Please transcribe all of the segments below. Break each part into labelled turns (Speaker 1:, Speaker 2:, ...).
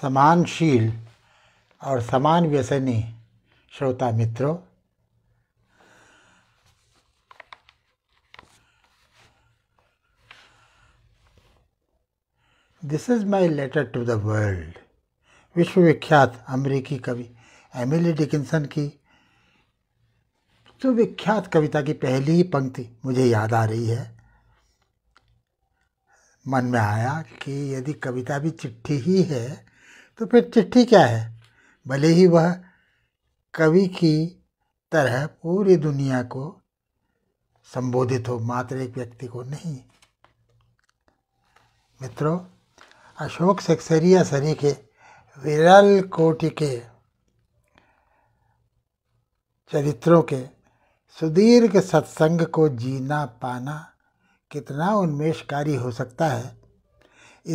Speaker 1: समानशील और समान व्यसनी श्रोता मित्रों this is my letter to the world विश्वविख्यात अमरीकी कवि एमिली डिकिंसन की सुविख्यात कविता की पहली ही पंक्ति मुझे याद आ रही है मन में आया कि यदि कविता भी चिट्ठी ही है तो फिर चिट्ठी क्या है भले ही वह कवि की तरह पूरी दुनिया को संबोधित हो मात्र एक व्यक्ति को नहीं मित्रों अशोक सेक्सरिया सरी के विरल कोटि के चरित्रों के सुदीर्घ सत्संग को जीना पाना कितना उन्मेषकारी हो सकता है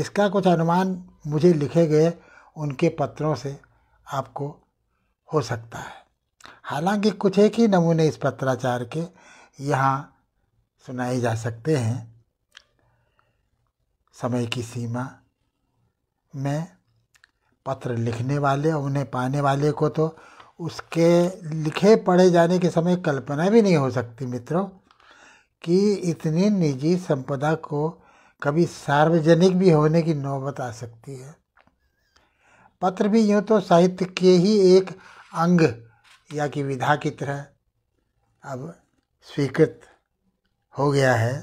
Speaker 1: इसका कुछ अनुमान मुझे लिखे गए उनके पत्रों से आपको हो सकता है हालांकि कुछ एक ही नमूने इस पत्राचार के यहाँ सुनाए जा सकते हैं समय की सीमा में पत्र लिखने वाले और उन्हें पाने वाले को तो उसके लिखे पढ़े जाने के समय कल्पना भी नहीं हो सकती मित्रों कि इतनी निजी संपदा को कभी सार्वजनिक भी होने की नौबत आ सकती है पत्र भी यूँ तो साहित्य के ही एक अंग या कि विधा की तरह अब स्वीकृत हो गया है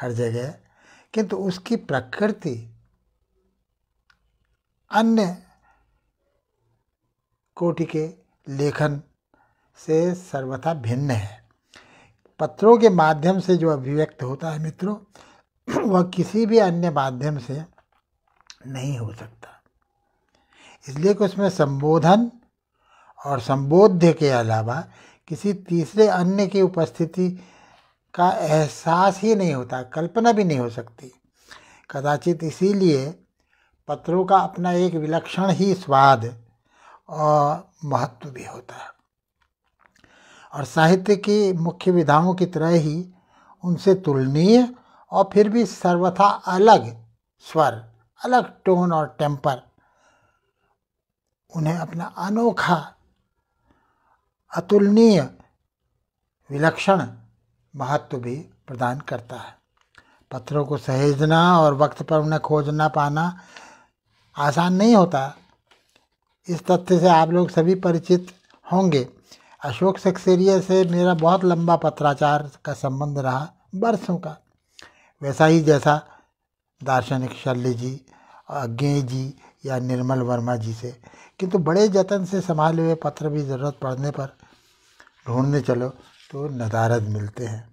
Speaker 1: हर जगह किंतु उसकी प्रकृति अन्य कोटि के लेखन से सर्वथा भिन्न है पत्रों के माध्यम से जो अभिव्यक्त होता है मित्रों वह किसी भी अन्य माध्यम से नहीं हो सकता इसलिए कि उसमें संबोधन और संबोध्य के अलावा किसी तीसरे अन्य की उपस्थिति का एहसास ही नहीं होता कल्पना भी नहीं हो सकती कदाचित इसीलिए पत्रों का अपना एक विलक्षण ही स्वाद और महत्व भी होता है और साहित्य की मुख्य विधाओं की तरह ही उनसे तुलनीय और फिर भी सर्वथा अलग स्वर अलग टोन और टेम्पर उन्हें अपना अनोखा अतुलनीय विलक्षण महत्व भी प्रदान करता है पत्थरों को सहेजना और वक्त पर उन्हें खोजना पाना आसान नहीं होता इस तथ्य से आप लोग सभी परिचित होंगे अशोक सक्सेरिया से मेरा बहुत लंबा पत्राचार का संबंध रहा बरसों का वैसा ही जैसा दार्शनिक शल्य जी अज्ञेय जी या निर्मल वर्मा जी से किंतु बड़े जतन से संभाले हुए पत्र भी ज़रूरत पड़ने पर ढूंढने चलो तो नदारद मिलते हैं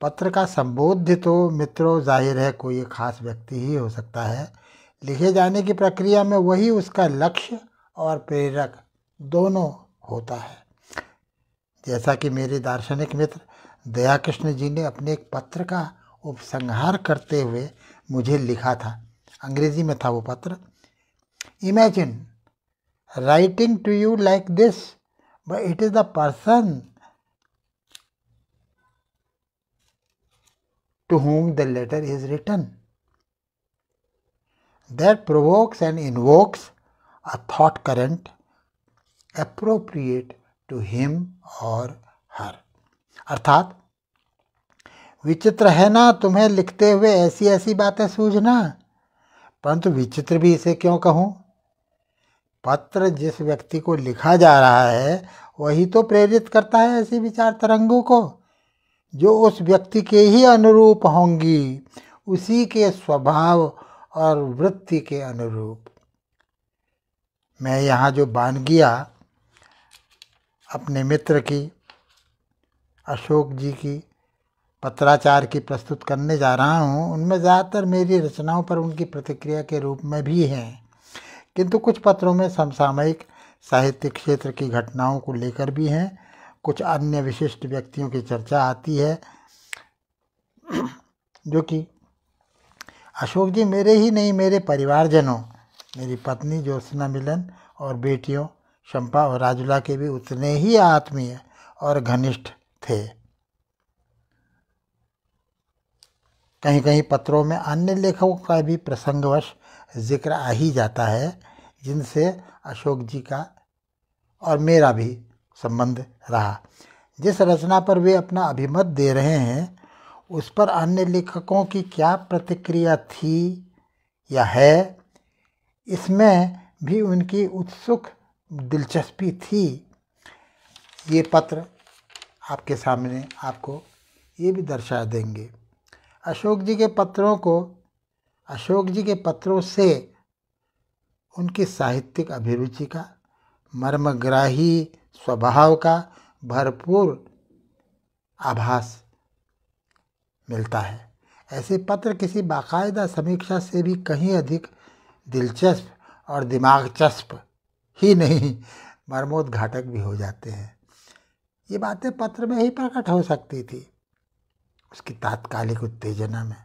Speaker 1: पत्र का संबोध्य तो मित्रों जाहिर है कोई खास व्यक्ति ही हो सकता है लिखे जाने की प्रक्रिया में वही उसका लक्ष्य और प्रेरक दोनों होता है जैसा कि मेरे दार्शनिक मित्र दया कृष्ण जी ने अपने एक पत्र का उपसंहार करते हुए मुझे लिखा था अंग्रेजी में था वो पत्र imagine writing to you like this it is the person to whom the letter is written that provokes and invokes a thought current appropriate to him और हर अर्थात विचित्र है ना तुम्हें लिखते हुए ऐसी ऐसी बातें सूझना परंतु विचित्र भी इसे क्यों कहूँ पत्र जिस व्यक्ति को लिखा जा रहा है वही तो प्रेरित करता है ऐसी विचार तरंगों को जो उस व्यक्ति के ही अनुरूप होंगी उसी के स्वभाव और वृत्ति के अनुरूप मैं यहाँ जो बान गया अपने मित्र की अशोक जी की पत्राचार की प्रस्तुत करने जा रहा हूँ उनमें ज़्यादातर मेरी रचनाओं पर उनकी प्रतिक्रिया के रूप में भी हैं किंतु कुछ पत्रों में समसामयिक साहित्य क्षेत्र की घटनाओं को लेकर भी हैं कुछ अन्य विशिष्ट व्यक्तियों की चर्चा आती है जो कि अशोक जी मेरे ही नहीं मेरे परिवारजनों मेरी पत्नी ज्योत्सना मिलन और बेटियों शंपा और राजुला के भी उतने ही आत्मीय और घनिष्ठ थे कहीं कहीं पत्रों में अन्य लेखकों का भी प्रसंगवश जिक्र आ ही जाता है जिनसे अशोक जी का और मेरा भी संबंध रहा जिस रचना पर वे अपना अभिमत दे रहे हैं उस पर अन्य लेखकों की क्या प्रतिक्रिया थी या है इसमें भी उनकी उत्सुक दिलचस्पी थी ये पत्र आपके सामने आपको ये भी दर्शा देंगे अशोक जी के पत्रों को अशोक जी के पत्रों से उनकी साहित्यिक अभिरुचि का मर्मग्राही स्वभाव का भरपूर आभास मिलता है ऐसे पत्र किसी बाकायदा समीक्षा से भी कहीं अधिक दिलचस्प और दिमागचस्प ही नहीं मर्मोद्घाटक भी हो जाते हैं ये बातें पत्र में ही प्रकट हो सकती थी उसकी तात्कालिक उत्तेजना में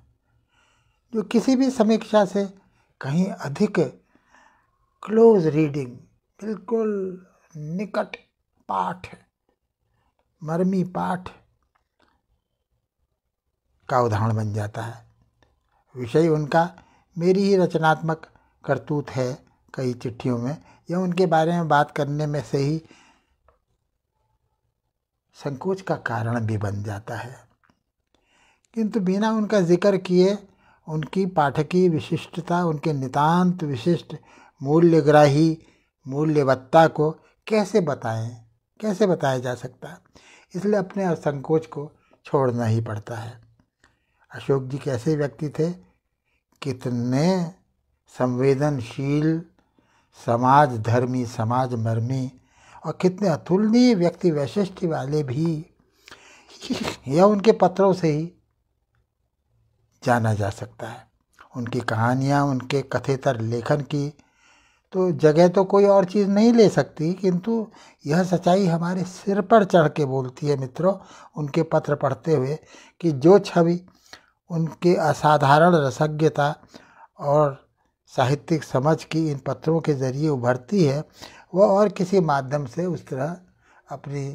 Speaker 1: जो किसी भी समीक्षा से कहीं अधिक क्लोज रीडिंग बिल्कुल निकट पाठ मर्मी पाठ का उदाहरण बन जाता है विषय उनका मेरी ही रचनात्मक करतूत है कई चिट्ठियों में या उनके बारे में बात करने में से ही संकोच का कारण भी बन जाता है किंतु बिना उनका जिक्र किए उनकी पाठकी विशिष्टता उनके नितांत विशिष्ट मूल्यग्राही मूल्यवत्ता को कैसे बताएं कैसे बताया जा सकता है इसलिए अपने असंकोच को छोड़ना ही पड़ता है अशोक जी कैसे व्यक्ति थे कितने संवेदनशील समाज धर्मी समाज मर्मी और कितने अतुलनीय व्यक्ति वैशिष्ट वाले भी यह उनके पत्रों से ही जाना जा सकता है उनकी कहानियाँ उनके कथेतर लेखन की तो जगह तो कोई और चीज़ नहीं ले सकती किंतु यह सच्चाई हमारे सिर पर चढ़ के बोलती है मित्रों उनके पत्र पढ़ते हुए कि जो छवि उनके असाधारण रसज्ञता और साहित्यिक समझ की इन पत्रों के ज़रिए उभरती है वह और किसी माध्यम से उस तरह अपनी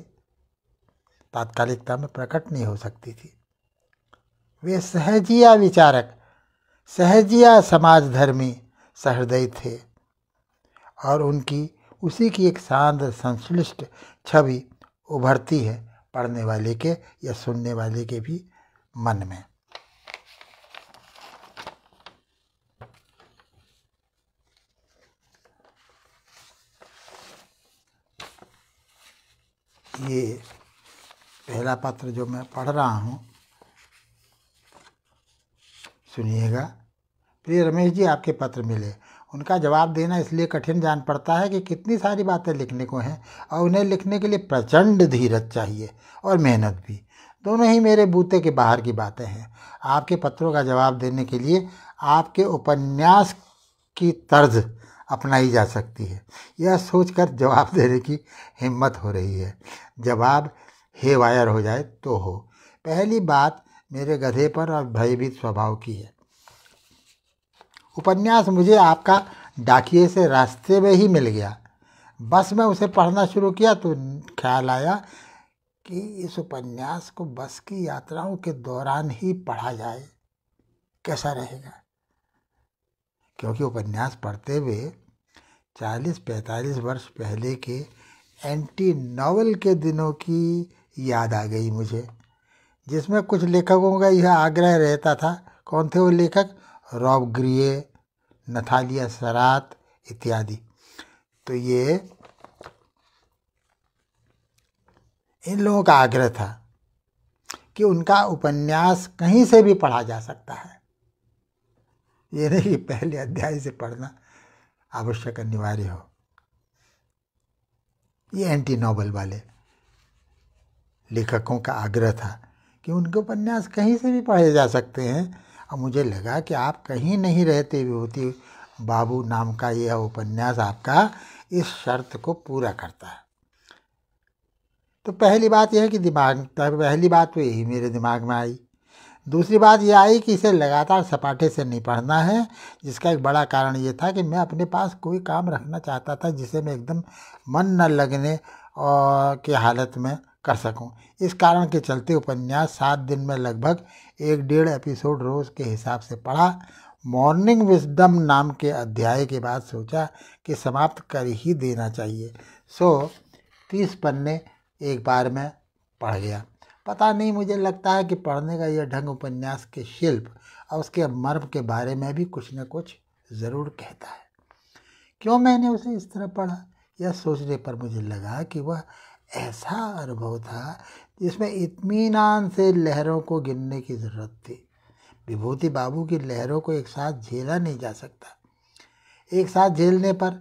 Speaker 1: तात्कालिकता में प्रकट नहीं हो सकती थी वे सहजिया विचारक सहजिया समाजधर्मी सहृदय थे और उनकी उसी की एक शांत संश्लिष्ट छवि उभरती है पढ़ने वाले के या सुनने वाले के भी मन में ये पहला पत्र जो मैं पढ़ रहा हूँ सुनिएगा प्रिय रमेश जी आपके पत्र मिले उनका जवाब देना इसलिए कठिन जान पड़ता है कि कितनी सारी बातें लिखने को हैं और उन्हें लिखने के लिए प्रचंड धीरज चाहिए और मेहनत भी दोनों ही मेरे बूते के बाहर की बातें हैं आपके पत्रों का जवाब देने के लिए आपके उपन्यास की तर्ज अपनाई जा सकती है यह सोचकर जवाब देने की हिम्मत हो रही है जवाब हे वायर हो जाए तो हो पहली बात मेरे गधे पर और भयभीत स्वभाव की है उपन्यास मुझे आपका डाकिए से रास्ते में ही मिल गया बस में उसे पढ़ना शुरू किया तो ख्याल आया कि इस उपन्यास को बस की यात्राओं के दौरान ही पढ़ा जाए कैसा रहेगा क्योंकि उपन्यास पढ़ते हुए 40-45 वर्ष पहले के एंटी नावल के दिनों की याद आ गई मुझे जिसमें कुछ लेखकों का यह आग्रह रहता था कौन थे वो लेखक रॉब ग्रिये नथालिया सरात इत्यादि तो ये इन लोगों का आग्रह था कि उनका उपन्यास कहीं से भी पढ़ा जा सकता है ये नहीं कि पहले अध्याय से पढ़ना आवश्यक अनिवार्य हो ये एंटी नॉवल वाले लेखकों का आग्रह था कि उनके उपन्यास कहीं से भी पढ़े जा सकते हैं और मुझे लगा कि आप कहीं नहीं रहते विभूति बाबू नाम का यह उपन्यास आपका इस शर्त को पूरा करता है तो पहली बात यह है कि दिमाग पहली बात तो यही मेरे दिमाग में आई दूसरी बात यह आई कि इसे लगातार सपाटे से नहीं पढ़ना है जिसका एक बड़ा कारण ये था कि मैं अपने पास कोई काम रखना चाहता था जिसे मैं एकदम मन न लगने और की हालत में कर सकूं इस कारण के चलते उपन्यास सात दिन में लगभग एक डेढ़ एपिसोड रोज़ के हिसाब से पढ़ा मॉर्निंग विजडम नाम के अध्याय के बाद सोचा कि समाप्त कर ही देना चाहिए सो तीस पन्ने एक बार में पढ़ गया पता नहीं मुझे लगता है कि पढ़ने का यह ढंग उपन्यास के शिल्प और उसके मर्म के बारे में भी कुछ न कुछ ज़रूर कहता है क्यों मैंने उसे इस तरह पढ़ा यह सोचने पर मुझे लगा कि वह ऐसा अनुभव था जिसमें इतमान से लहरों को गिनने की ज़रूरत थी विभूति बाबू की लहरों को एक साथ झेला नहीं जा सकता एक साथ झेलने पर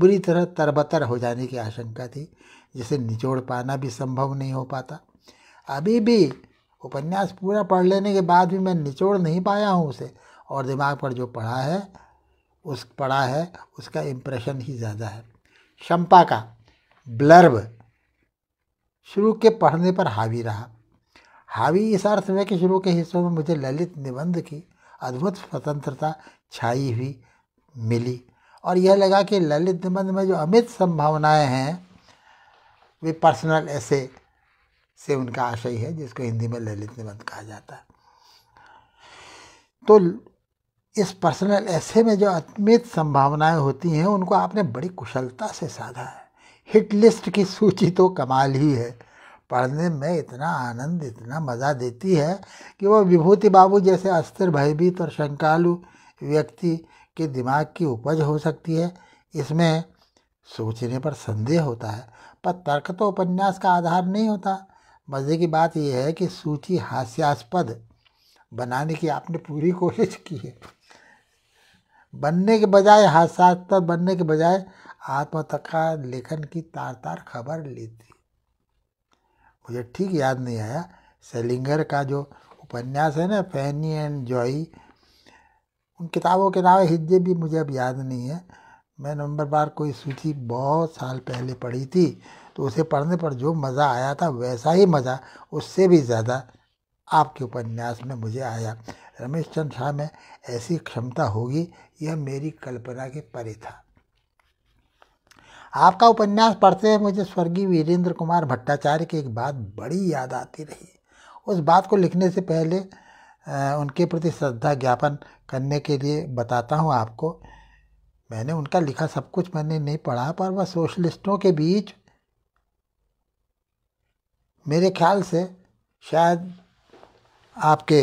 Speaker 1: बुरी तरह तरबतर हो जाने की आशंका थी जिसे निचोड़ पाना भी संभव नहीं हो पाता अभी भी उपन्यास पूरा पढ़ लेने के बाद भी मैं निचोड़ नहीं पाया हूँ उसे और दिमाग पर जो पढ़ा है उस पढ़ा है उसका इम्प्रेशन ही ज़्यादा है शंपा का ब्लर्ब शुरू के पढ़ने पर हावी रहा हावी इस अर्थ में कि शुरू के हिस्सों में मुझे ललित निबंध की अद्भुत स्वतंत्रता छाई हुई मिली और यह लगा कि ललित निबंध में जो अमित संभावनाएं हैं वे पर्सनल ऐसे से उनका आशय है जिसको हिंदी में ललित निबंध कहा जाता है तो इस पर्सनल ऐसे में जो अमित संभावनाएं होती हैं उनको आपने बड़ी कुशलता से साधा है हिट लिस्ट की सूची तो कमाल ही है पढ़ने में इतना आनंद इतना मज़ा देती है कि वह विभूति बाबू जैसे अस्थिर भयभीत और शंकालु व्यक्ति के दिमाग की उपज हो सकती है इसमें सोचने पर संदेह होता है पर तर्क तो उपन्यास का आधार नहीं होता मज़े की बात यह है कि सूची हास्यास्पद बनाने की आपने पूरी कोशिश की है बनने के बजाय हास्यास्पद बनने के बजाय आत्मकथा लेखन की तार तार खबर ली थी मुझे ठीक याद नहीं आया सेलिंगर का जो उपन्यास है ना फैनी एंड जॉई उन किताबों के नाम हिज्जे भी मुझे अब याद नहीं है मैं नंबर बार कोई सूची बहुत साल पहले पढ़ी थी तो उसे पढ़ने पर जो मज़ा आया था वैसा ही मज़ा उससे भी ज़्यादा आपके उपन्यास में मुझे आया रमेश चंद्र शाह में ऐसी क्षमता होगी यह मेरी कल्पना के परे था आपका उपन्यास पढ़ते हुए मुझे स्वर्गीय वीरेंद्र कुमार भट्टाचार्य की एक बात बड़ी याद आती रही उस बात को लिखने से पहले उनके प्रति श्रद्धा ज्ञापन करने के लिए बताता हूँ आपको मैंने उनका लिखा सब कुछ मैंने नहीं पढ़ा पर वह सोशलिस्टों के बीच मेरे ख्याल से शायद आपके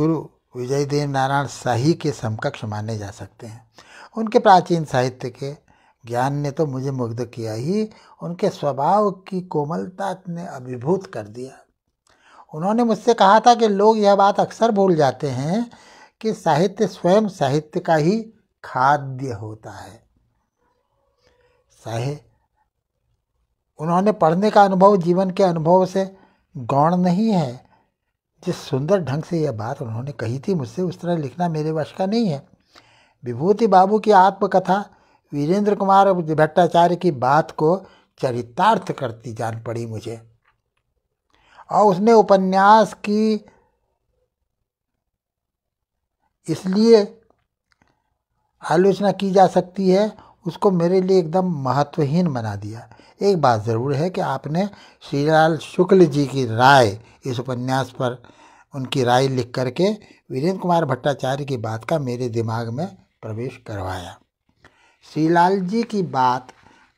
Speaker 1: गुरु विजय देव नारायण शाही के समकक्ष माने जा सकते हैं उनके प्राचीन साहित्य के ज्ञान ने तो मुझे मुग्ध किया ही उनके स्वभाव की कोमलता ने अभिभूत कर दिया उन्होंने मुझसे कहा था कि लोग यह बात अक्सर भूल जाते हैं कि साहित्य स्वयं साहित्य का ही खाद्य होता है साहे उन्होंने पढ़ने का अनुभव जीवन के अनुभव से गौण नहीं है जिस सुंदर ढंग से यह बात उन्होंने कही थी मुझसे उस तरह लिखना मेरे वश का नहीं है विभूति बाबू की आत्मकथा वीरेंद्र कुमार भट्टाचार्य की बात को चरितार्थ करती जान पड़ी मुझे और उसने उपन्यास की इसलिए आलोचना की जा सकती है उसको मेरे लिए एकदम महत्वहीन बना दिया एक बात ज़रूर है कि आपने श्रीलाल शुक्ल जी की राय इस उपन्यास पर उनकी राय लिख करके वीरेंद्र कुमार भट्टाचार्य की बात का मेरे दिमाग में प्रवेश करवाया श्रीलाल जी की बात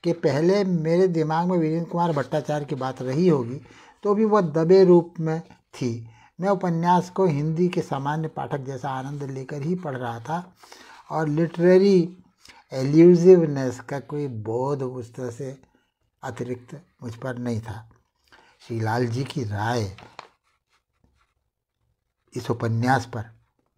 Speaker 1: के पहले मेरे दिमाग में वीरेंद्र कुमार भट्टाचार्य की बात रही होगी तो भी वह दबे रूप में थी मैं उपन्यास को हिंदी के सामान्य पाठक जैसा आनंद लेकर ही पढ़ रहा था और लिटरेरी एल्यूजिवनेस का कोई बोध उस तरह से अतिरिक्त मुझ पर नहीं था श्रीलाल जी की राय इस उपन्यास पर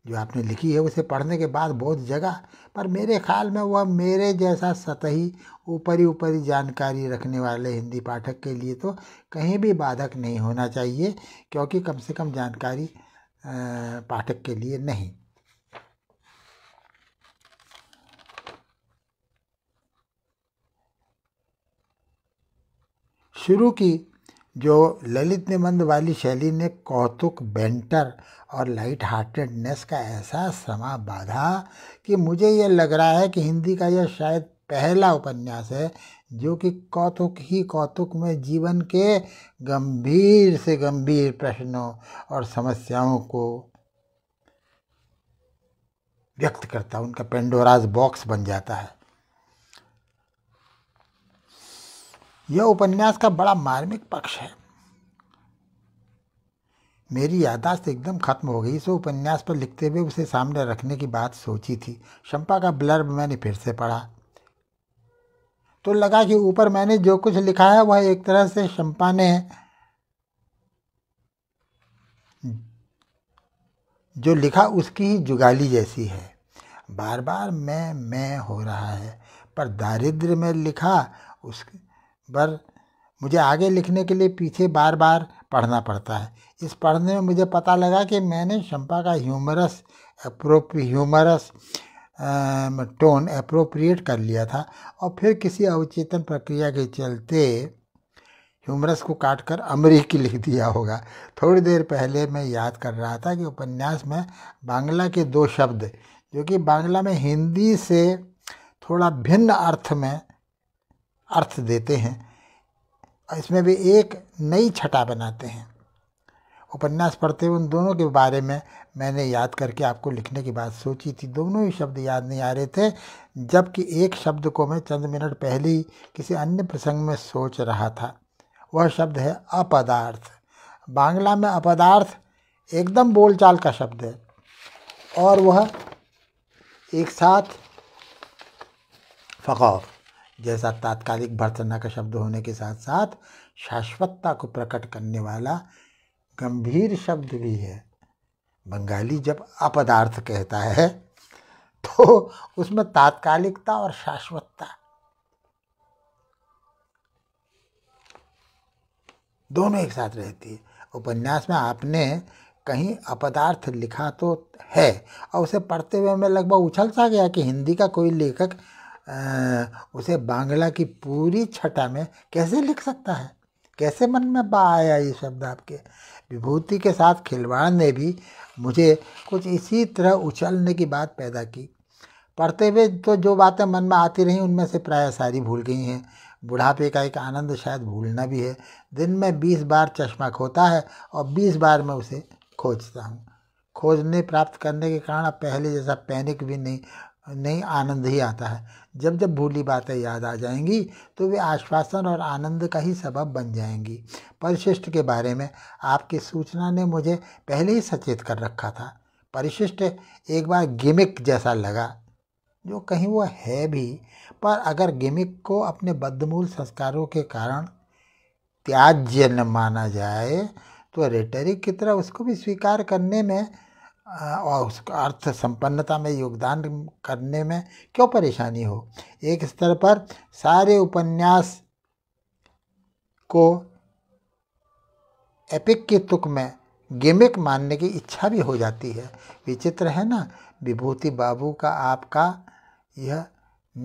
Speaker 1: जो आपने लिखी है उसे पढ़ने के बाद बहुत जगह पर मेरे ख्याल में वह मेरे जैसा सतही ऊपरी ऊपरी जानकारी रखने वाले हिंदी पाठक के लिए तो कहीं भी बाधक नहीं होना चाहिए क्योंकि कम से कम जानकारी पाठक के लिए नहीं शुरू की जो ललित निबंध वाली शैली ने कौतुक बेंटर और लाइट हार्टेडनेस का ऐसा समा बाधा कि मुझे यह लग रहा है कि हिंदी का यह शायद पहला उपन्यास है जो कि कौतुक ही कौतुक में जीवन के गंभीर से गंभीर प्रश्नों और समस्याओं को व्यक्त करता है उनका पेंडोराज बॉक्स बन जाता है यह उपन्यास का बड़ा मार्मिक पक्ष है मेरी यादाश्त एकदम खत्म हो गई इसे उपन्यास पर लिखते हुए उसे सामने रखने की बात सोची थी शंपा का ब्लर्ब मैंने फिर से पढ़ा तो लगा कि ऊपर मैंने जो कुछ लिखा है वह एक तरह से शंपा ने जो लिखा उसकी ही जुगाली जैसी है बार बार मैं मैं हो रहा है पर दारिद्र में लिखा उस पर मुझे आगे लिखने के लिए पीछे बार बार पढ़ना पड़ता है इस पढ़ने में मुझे पता लगा कि मैंने शंपा का ह्यूमरस अप्रोप ह्यूमरस टोन अप्रोप्रिएट कर लिया था और फिर किसी अवचेतन प्रक्रिया के चलते ह्यूमरस को काटकर अमरीकी लिख दिया होगा थोड़ी देर पहले मैं याद कर रहा था कि उपन्यास में बांग्ला के दो शब्द जो कि बांग्ला में हिंदी से थोड़ा भिन्न अर्थ में अर्थ देते हैं और इसमें भी एक नई छटा बनाते हैं उपन्यास पढ़ते हुए उन दोनों के बारे में मैंने याद करके आपको लिखने की बात सोची थी दोनों ही शब्द याद नहीं आ रहे थे जबकि एक शब्द को मैं चंद मिनट पहले ही किसी अन्य प्रसंग में सोच रहा था वह शब्द है अपदार्थ बांग्ला में अपदार्थ एकदम बोलचाल का शब्द है और वह एक साथ फ़कौर जैसा तात्कालिक भर्तना का शब्द होने के साथ साथ शाश्वतता को प्रकट करने वाला गंभीर शब्द भी है बंगाली जब अपदार्थ कहता है तो उसमें तात्कालिकता और शाश्वतता दोनों एक साथ रहती है उपन्यास में आपने कहीं अपदार्थ लिखा तो है और उसे पढ़ते हुए मैं लगभग उछल सा गया कि हिंदी का कोई लेखक उसे बांग्ला की पूरी छटा में कैसे लिख सकता है कैसे मन में बा आया ये शब्द आपके विभूति के साथ खिलवाड़ ने भी मुझे कुछ इसी तरह उछलने की बात पैदा की पढ़ते हुए तो जो बातें मन में आती रहीं उनमें से प्राय सारी भूल गई हैं बुढ़ापे का एक आनंद शायद भूलना भी है दिन में बीस बार चश्मा खोता है और बीस बार मैं उसे खोजता हूँ खोजने प्राप्त करने के कारण अब पहले जैसा पैनिक भी नहीं नहीं आनंद ही आता है जब जब भूली बातें याद आ जाएंगी तो वे आश्वासन और आनंद का ही सबब बन जाएंगी परिशिष्ट के बारे में आपकी सूचना ने मुझे पहले ही सचेत कर रखा था परिशिष्ट एक बार गिमिक जैसा लगा जो कहीं वो है भी पर अगर गिमिक को अपने बदमूल संस्कारों के कारण त्याज्य न माना जाए तो रेटरिक की तरह उसको भी स्वीकार करने में और उसका अर्थ संपन्नता में योगदान करने में क्यों परेशानी हो एक स्तर पर सारे उपन्यास को एपिक के तुक में गिमिक मानने की इच्छा भी हो जाती है विचित्र है ना विभूति बाबू का आपका यह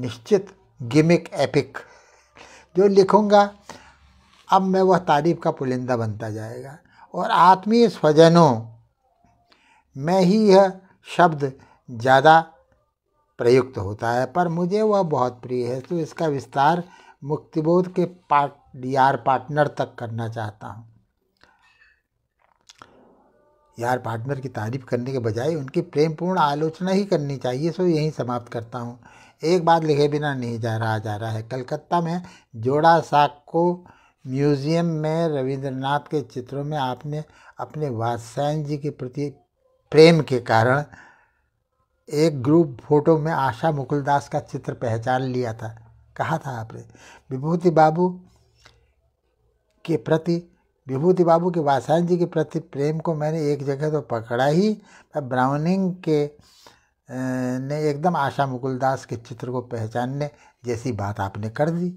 Speaker 1: निश्चित गिमिक एपिक जो लिखूँगा अब मैं वह तारीफ का पुलिंदा बनता जाएगा और आत्मीय स्वजनों में ही यह शब्द ज़्यादा प्रयुक्त होता है पर मुझे वह बहुत प्रिय है तो इसका विस्तार मुक्तिबोध के पार्ट डी आर पार्टनर तक करना चाहता हूँ यार पार्टनर की तारीफ करने के बजाय उनकी प्रेमपूर्ण आलोचना ही करनी चाहिए सो यहीं समाप्त करता हूँ एक बात लिखे बिना नहीं जा रहा जा रहा है कलकत्ता में जोड़ा को म्यूज़ियम में रविंद्रनाथ के चित्रों में आपने अपने वात्स्यायन जी के प्रति प्रेम के कारण एक ग्रुप फोटो में आशा मुकुलदास का चित्र पहचान लिया था कहा था आपने विभूति बाबू के प्रति विभूति बाबू के वासायन जी के प्रति प्रेम को मैंने एक जगह तो पकड़ा ही ब्राउनिंग के ने एकदम आशा मुकुलदास के चित्र को पहचानने जैसी बात आपने कर दी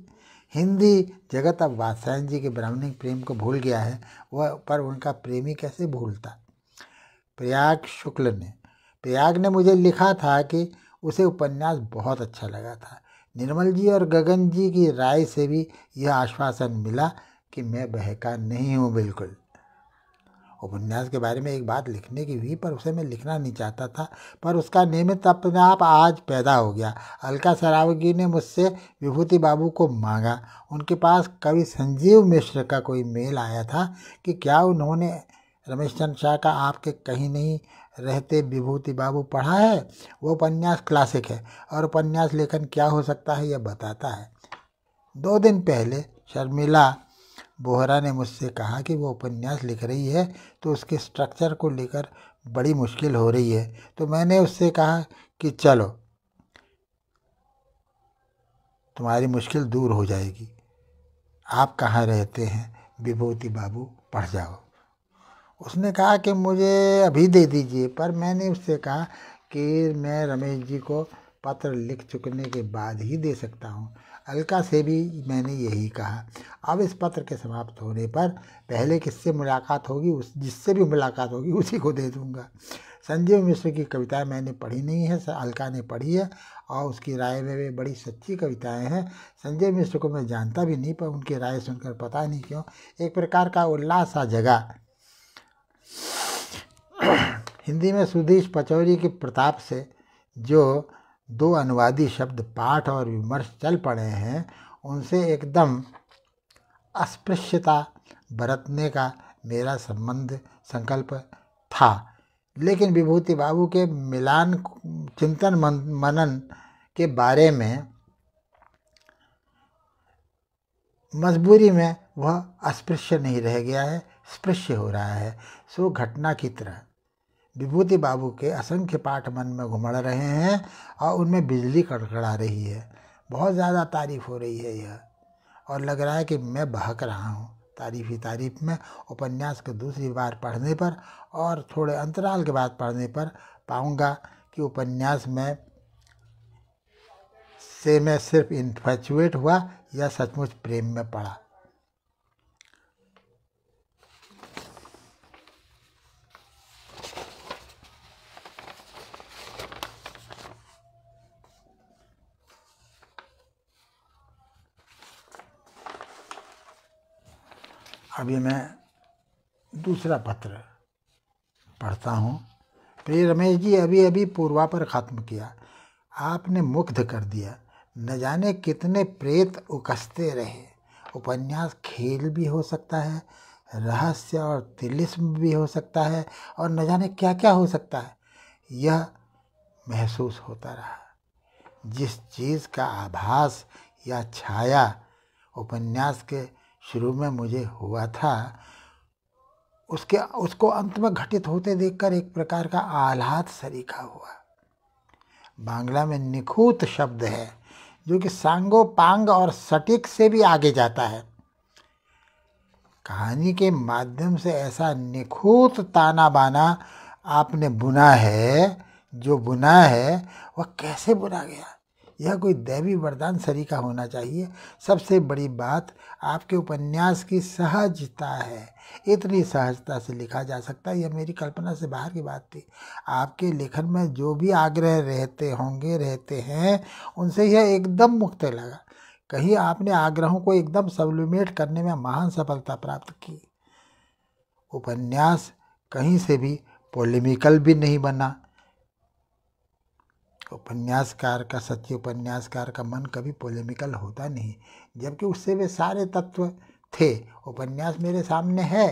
Speaker 1: हिंदी जगत अब वासायन जी के ब्राह्मणिक प्रेम को भूल गया है वह पर उनका प्रेमी कैसे भूलता प्रयाग शुक्ल ने प्रयाग ने मुझे लिखा था कि उसे उपन्यास बहुत अच्छा लगा था निर्मल जी और गगन जी की राय से भी यह आश्वासन मिला कि मैं बहका नहीं हूँ बिल्कुल उपन्यास के बारे में एक बात लिखने की हुई पर उसे मैं लिखना नहीं चाहता था पर उसका नियमित अपने आप आज पैदा हो गया अलका सरावगी ने मुझसे विभूति बाबू को मांगा उनके पास कवि संजीव मिश्र का कोई मेल आया था कि क्या उन्होंने रमेश चंद्र शाह का आपके कहीं नहीं रहते विभूति बाबू पढ़ा है वो उपन्यास क्लासिक है और उपन्यास लेखन क्या हो सकता है यह बताता है दो दिन पहले शर्मिला बोहरा ने मुझसे कहा कि वो उपन्यास लिख रही है तो उसके स्ट्रक्चर को लेकर बड़ी मुश्किल हो रही है तो मैंने उससे कहा कि चलो तुम्हारी मुश्किल दूर हो जाएगी आप कहाँ रहते हैं विभूति बाबू पढ़ जाओ उसने कहा कि मुझे अभी दे दीजिए पर मैंने उससे कहा कि मैं रमेश जी को पत्र लिख चुकने के बाद ही दे सकता हूँ अलका से भी मैंने यही कहा अब इस पत्र के समाप्त होने पर पहले किससे मुलाकात होगी उस जिससे भी मुलाकात होगी उसी को दे दूँगा संजीव मिश्र की कविताएं मैंने पढ़ी नहीं है अलका ने पढ़ी है और उसकी राय में वे बड़ी सच्ची कविताएं हैं संजय मिश्र को मैं जानता भी नहीं पर उनकी राय सुनकर पता नहीं क्यों एक प्रकार का उल्लास सा जगा हिंदी में सुदेश पचौरी के प्रताप से जो दो अनुवादी शब्द पाठ और विमर्श चल पड़े हैं उनसे एकदम अस्पृश्यता बरतने का मेरा संबंध संकल्प था लेकिन विभूति बाबू के मिलान चिंतन मन, मनन के बारे में मजबूरी में वह अस्पृश्य नहीं रह गया है स्पृश्य हो रहा है सो घटना की तरह विभूति बाबू के असंख्य पाठ मन में घुमड़ रहे हैं और उनमें बिजली कड़कड़ा रही है बहुत ज़्यादा तारीफ हो रही है यह और लग रहा है कि मैं बहक रहा हूँ तारीफ ही तारीफ में उपन्यास को दूसरी बार पढ़ने पर और थोड़े अंतराल के बाद पढ़ने पर पाऊँगा कि उपन्यास में से मैं सिर्फ इन्फेचुएट हुआ या सचमुच प्रेम में पड़ा अभी मैं दूसरा पत्र पढ़ता हूँ प्रिय रमेश जी अभी अभी पूर्वा पर ख़त्म किया आपने मुग्ध कर दिया न जाने कितने प्रेत उकसते रहे उपन्यास खेल भी हो सकता है रहस्य और तिलिस्म भी हो सकता है और न जाने क्या क्या हो सकता है यह महसूस होता रहा जिस चीज़ का आभास या छाया उपन्यास के शुरू में मुझे हुआ था उसके उसको अंत में घटित होते देखकर एक प्रकार का आह्लाद सरीखा हुआ बांग्ला में निखूत शब्द है जो कि सांगो पांग और सटीक से भी आगे जाता है कहानी के माध्यम से ऐसा निखूत ताना बाना आपने बुना है जो बुना है वह कैसे बुना गया यह कोई दैवी वरदान सरीका होना चाहिए सबसे बड़ी बात आपके उपन्यास की सहजता है इतनी सहजता से लिखा जा सकता है यह मेरी कल्पना से बाहर की बात थी आपके लेखन में जो भी आग्रह रहते होंगे रहते हैं उनसे यह एकदम मुक्त लगा कहीं आपने आग्रहों को एकदम सब्लिमेट करने में महान सफलता प्राप्त की उपन्यास कहीं से भी पोलिमिकल भी नहीं बना उपन्यासकार का सच्चे उपन्यासकार का मन कभी पोलेमिकल होता नहीं जबकि उससे वे सारे तत्व थे उपन्यास मेरे सामने है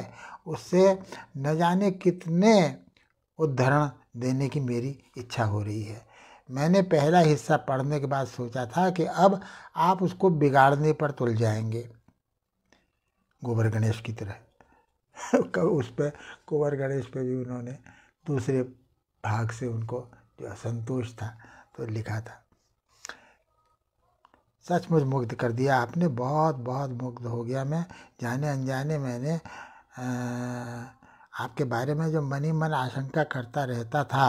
Speaker 1: उससे न जाने कितने उद्धरण देने की मेरी इच्छा हो रही है मैंने पहला हिस्सा पढ़ने के बाद सोचा था कि अब आप उसको बिगाड़ने पर तुल जाएंगे गोबर गणेश की तरह उस पर गोबर गणेश पे भी उन्होंने दूसरे भाग से उनको जो असंतोष था तो लिखा था सचमुच मुग्ध कर दिया आपने बहुत बहुत मुग्ध हो गया मैं जाने अनजाने मैंने आपके बारे में जो मनी मन आशंका करता रहता था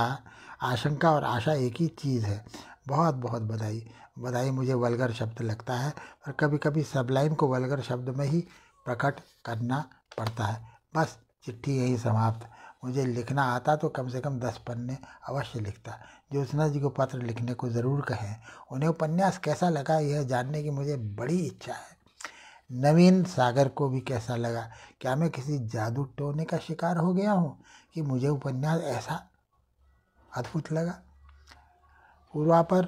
Speaker 1: आशंका और आशा एक ही चीज़ है बहुत बहुत बधाई बधाई मुझे वलगर शब्द लगता है और कभी कभी सबलाइन को वलगर शब्द में ही प्रकट करना पड़ता है बस चिट्ठी यही समाप्त मुझे लिखना आता तो कम से कम दस पन्ने अवश्य लिखता ज्योत्सना जी को पत्र लिखने को ज़रूर कहें उन्हें उपन्यास कैसा लगा यह जानने की मुझे बड़ी इच्छा है नवीन सागर को भी कैसा लगा क्या मैं किसी जादू टोने का शिकार हो गया हूँ कि मुझे उपन्यास ऐसा अद्भुत लगा पूर्वा पर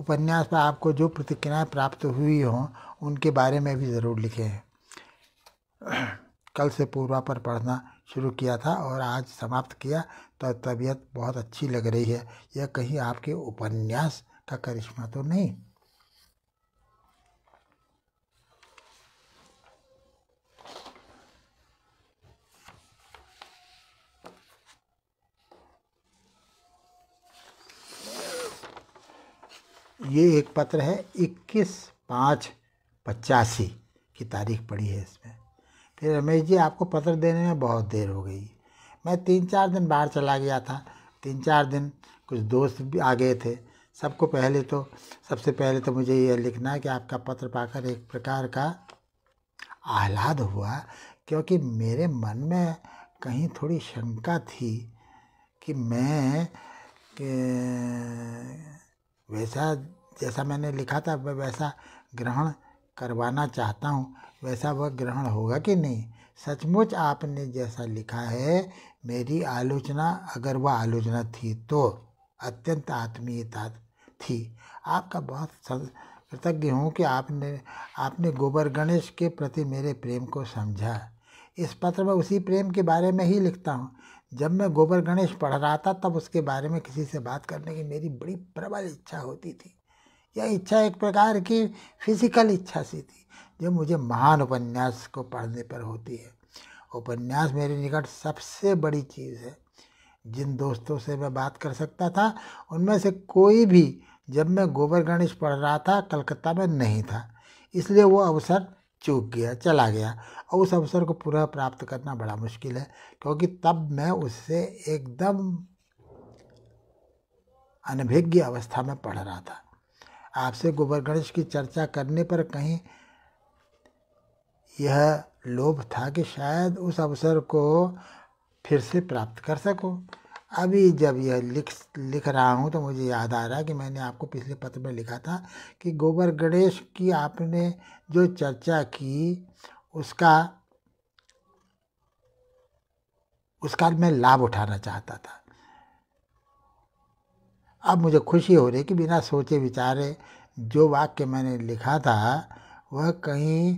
Speaker 1: उपन्यास पर आपको जो प्रतिक्रियाएँ प्राप्त हुई हों उनके बारे में भी ज़रूर लिखें कल से पूर्वा पर पढ़ना शुरू किया था और आज समाप्त किया तो तबीयत बहुत अच्छी लग रही है यह कहीं आपके उपन्यास का करिश्मा तो नहीं ये एक पत्र है इक्कीस पाँच पचासी की तारीख पड़ी है इसमें फिर रमेश जी आपको पत्र देने में बहुत देर हो गई मैं तीन चार दिन बाहर चला गया था तीन चार दिन कुछ दोस्त भी आ गए थे सबको पहले तो सबसे पहले तो मुझे यह लिखना है कि आपका पत्र पाकर एक प्रकार का आह्लाद हुआ क्योंकि मेरे मन में कहीं थोड़ी शंका थी कि मैं कि वैसा जैसा मैंने लिखा था वैसा ग्रहण करवाना चाहता हूँ वैसा वह ग्रहण होगा कि नहीं सचमुच आपने जैसा लिखा है मेरी आलोचना अगर वह आलोचना थी तो अत्यंत आत्मीयता थी आपका बहुत कृतज्ञ हूँ कि आपने आपने गोबर गणेश के प्रति मेरे प्रेम को समझा इस पत्र में उसी प्रेम के बारे में ही लिखता हूँ जब मैं गोबर गणेश पढ़ रहा था तब उसके बारे में किसी से बात करने की मेरी बड़ी प्रबल इच्छा होती थी यह इच्छा एक प्रकार की फिजिकल इच्छा सी थी जो मुझे महान उपन्यास को पढ़ने पर होती है उपन्यास मेरे निकट सबसे बड़ी चीज़ है जिन दोस्तों से मैं बात कर सकता था उनमें से कोई भी जब मैं गोबर गणेश पढ़ रहा था कलकत्ता में नहीं था इसलिए वो अवसर चूक गया चला गया और उस अवसर को पुनः प्राप्त करना बड़ा मुश्किल है क्योंकि तब मैं उससे एकदम अनभिज्ञ अवस्था में पढ़ रहा था आपसे गोबर गणेश की चर्चा करने पर कहीं यह लोभ था कि शायद उस अवसर को फिर से प्राप्त कर सकूं अभी जब यह लिख लिख रहा हूँ तो मुझे याद आ रहा है कि मैंने आपको पिछले पत्र में लिखा था कि गोबर गणेश की आपने जो चर्चा की उसका उसका मैं लाभ उठाना चाहता था अब मुझे खुशी हो रही कि बिना सोचे विचारे जो वाक्य मैंने लिखा था वह कहीं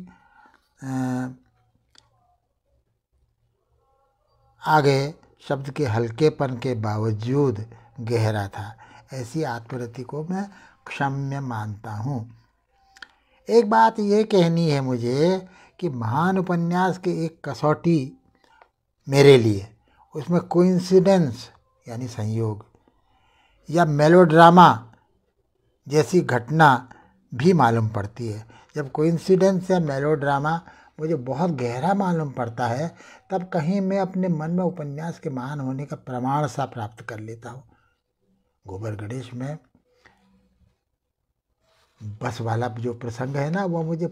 Speaker 1: आगे शब्द के हल्केपन के बावजूद गहरा था ऐसी आत्मरति को मैं क्षम्य मानता हूँ एक बात ये कहनी है मुझे कि महान उपन्यास की एक कसौटी मेरे लिए उसमें कोइंसिडेंस यानी संयोग या मेलोड्रामा जैसी घटना भी मालूम पड़ती है जब कोइंसिडेंस या मेलोड्रामा मुझे बहुत गहरा मालूम पड़ता है तब कहीं मैं अपने मन में उपन्यास के महान होने का प्रमाण सा प्राप्त कर लेता हूँ गोबर गणेश में बस वाला जो प्रसंग है ना वो मुझे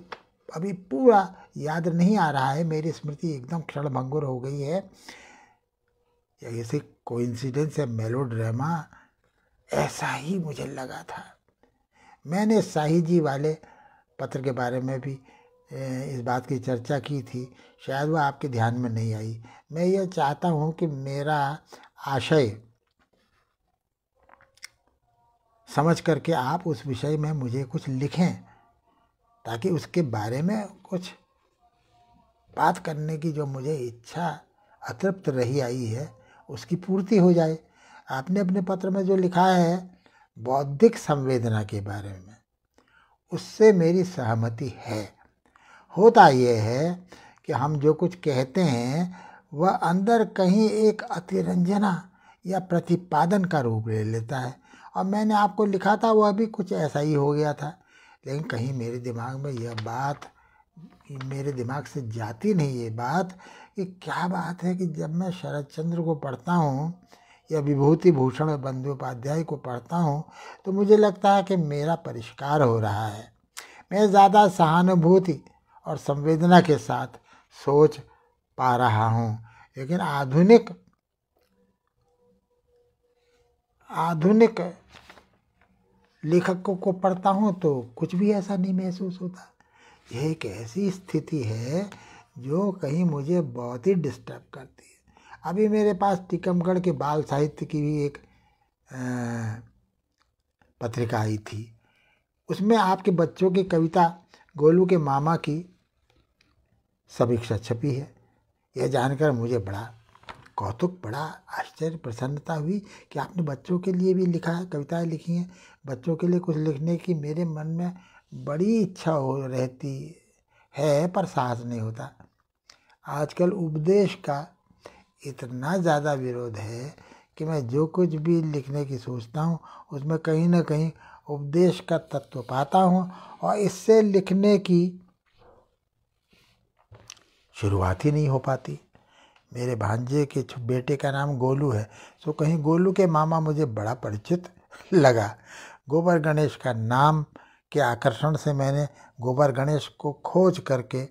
Speaker 1: अभी पूरा याद नहीं आ रहा है मेरी स्मृति एकदम क्षणभंगुर हो गई है ऐसे कोइंसिडेंस या मेलोड्रामा ऐसा ही मुझे लगा था मैंने शाही जी वाले पत्र के बारे में भी इस बात की चर्चा की थी शायद वह आपके ध्यान में नहीं आई मैं यह चाहता हूँ कि मेरा आशय समझ करके आप उस विषय में मुझे कुछ लिखें ताकि उसके बारे में कुछ बात करने की जो मुझे इच्छा अतृप्त रही आई है उसकी पूर्ति हो जाए आपने अपने पत्र में जो लिखा है बौद्धिक संवेदना के बारे में उससे मेरी सहमति है होता यह है कि हम जो कुछ कहते हैं वह अंदर कहीं एक अतिरंजना या प्रतिपादन का रूप ले लेता है और मैंने आपको लिखा था वह भी कुछ ऐसा ही हो गया था लेकिन कहीं मेरे दिमाग में यह बात मेरे दिमाग से जाती नहीं ये बात कि क्या बात है कि जब मैं शरद चंद्र को पढ़ता हूँ या विभूति भूषण बंदोपाध्याय को पढ़ता हूँ तो मुझे लगता है कि मेरा परिष्कार हो रहा है मैं ज़्यादा सहानुभूति और संवेदना के साथ सोच पा रहा हूँ लेकिन आधुनिक आधुनिक लेखकों को पढ़ता हूँ तो कुछ भी ऐसा नहीं महसूस होता यह एक ऐसी स्थिति है जो कहीं मुझे बहुत ही डिस्टर्ब करती है अभी मेरे पास टीकमगढ़ के बाल साहित्य की भी एक पत्रिका आई थी उसमें आपके बच्चों की कविता गोलू के मामा की समीक्षा छपी है यह जानकर मुझे बड़ा कौतुक बड़ा आश्चर्य प्रसन्नता हुई कि आपने बच्चों के लिए भी लिखा है कविताएं लिखी हैं बच्चों के लिए कुछ लिखने की मेरे मन में बड़ी इच्छा हो रहती है पर साहस नहीं होता आजकल उपदेश का इतना ज़्यादा विरोध है कि मैं जो कुछ भी लिखने की सोचता हूँ उसमें कहीं ना कहीं उपदेश का तत्व पाता हूँ और इससे लिखने की शुरुआत ही नहीं हो पाती मेरे भांजे के बेटे का नाम गोलू है सो तो कहीं गोलू के मामा मुझे बड़ा परिचित लगा गोबर गणेश का नाम के आकर्षण से मैंने गोबर गणेश को खोज करके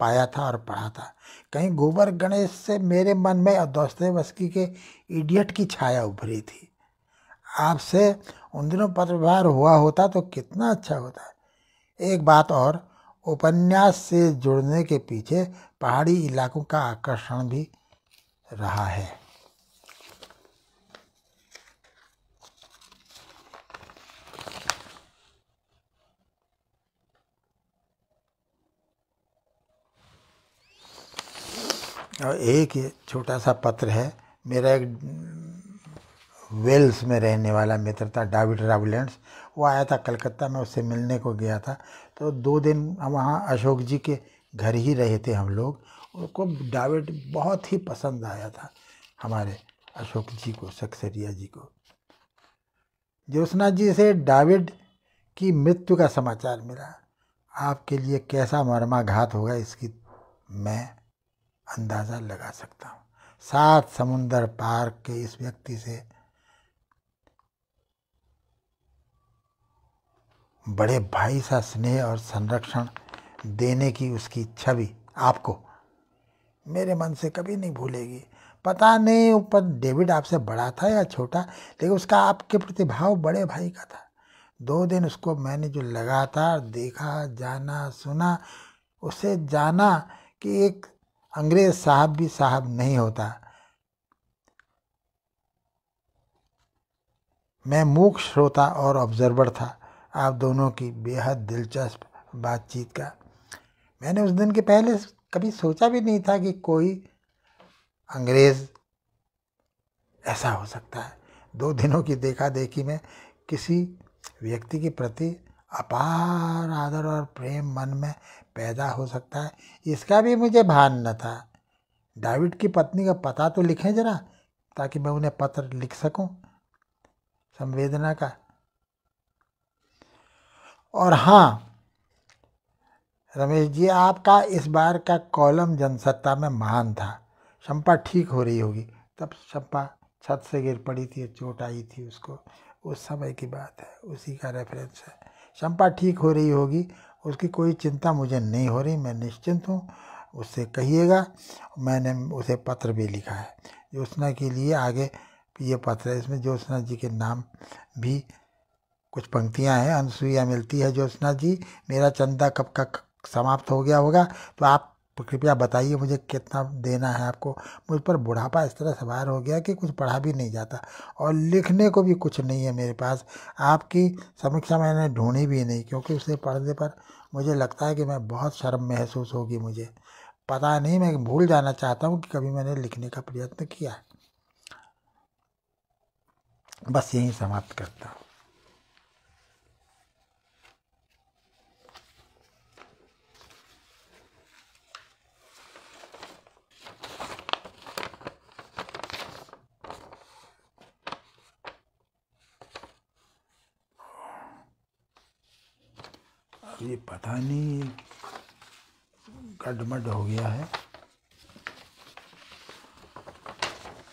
Speaker 1: पाया था और पढ़ा था कहीं गोबर गणेश से मेरे मन में दोस्तवस्की के इडियट की छाया उभरी थी आपसे उन दिनों पत्रभार हुआ होता तो कितना अच्छा होता एक बात और उपन्यास से जुड़ने के पीछे पहाड़ी इलाकों का आकर्षण भी रहा है और एक छोटा सा पत्र है मेरा एक वेल्स में रहने वाला मित्र था डाविड रावलेंस वो आया था कलकत्ता में उससे मिलने को गया था तो दो दिन वहाँ अशोक जी के घर ही रहे थे हम लोग उनको डाविड बहुत ही पसंद आया था हमारे अशोक जी को सक्सरिया जी को ज्योत्ना जी से डाविड की मृत्यु का समाचार मिला आपके लिए कैसा मर्माघात होगा इसकी मैं अंदाज़ा लगा सकता हूँ सात समुंदर पार के इस व्यक्ति से बड़े भाई सा स्नेह और संरक्षण देने की उसकी छवि आपको मेरे मन से कभी नहीं भूलेगी पता नहीं ऊपर डेविड आपसे बड़ा था या छोटा लेकिन उसका आपके प्रति भाव बड़े भाई का था दो दिन उसको मैंने जो लगातार देखा जाना सुना उसे जाना कि एक अंग्रेज साहब भी साहब नहीं होता मैं मूक श्रोता और ऑब्जर्वर था आप दोनों की बेहद दिलचस्प बातचीत का मैंने उस दिन के पहले कभी सोचा भी नहीं था कि कोई अंग्रेज़ ऐसा हो सकता है दो दिनों की देखा देखी में किसी व्यक्ति के प्रति अपार आदर और प्रेम मन में पैदा हो सकता है इसका भी मुझे भान न था डाविड की पत्नी का पता तो लिखें जरा ताकि मैं उन्हें पत्र लिख सकूं संवेदना का और हाँ रमेश जी आपका इस बार का कॉलम जनसत्ता में महान था चंपा ठीक हो रही होगी तब चंपा छत से गिर पड़ी थी चोट आई थी उसको उस समय की बात है उसी का रेफरेंस है शंपा ठीक हो रही होगी उसकी कोई चिंता मुझे नहीं हो रही मैं निश्चिंत हूँ उससे कहिएगा मैंने उसे पत्र भी लिखा है ज्योत्ना के लिए आगे ये पत्र है इसमें ज्योत्ना जी के नाम भी कुछ पंक्तियाँ हैं अनुसुईया मिलती है ज्योत्ना जी मेरा चंदा कब का समाप्त हो गया होगा तो आप तो कृपया बताइए मुझे कितना देना है आपको मुझ पर बुढ़ापा इस तरह सवार हो गया कि कुछ पढ़ा भी नहीं जाता और लिखने को भी कुछ नहीं है मेरे पास आपकी समीक्षा मैंने ढूंढी भी नहीं क्योंकि उसे पढ़ने पर मुझे लगता है कि मैं बहुत शर्म महसूस होगी मुझे पता नहीं मैं भूल जाना चाहता हूँ कि कभी मैंने लिखने का प्रयत्न किया है बस यहीं समाप्त करता हूँ ये पता नहीं गडमड हो गया है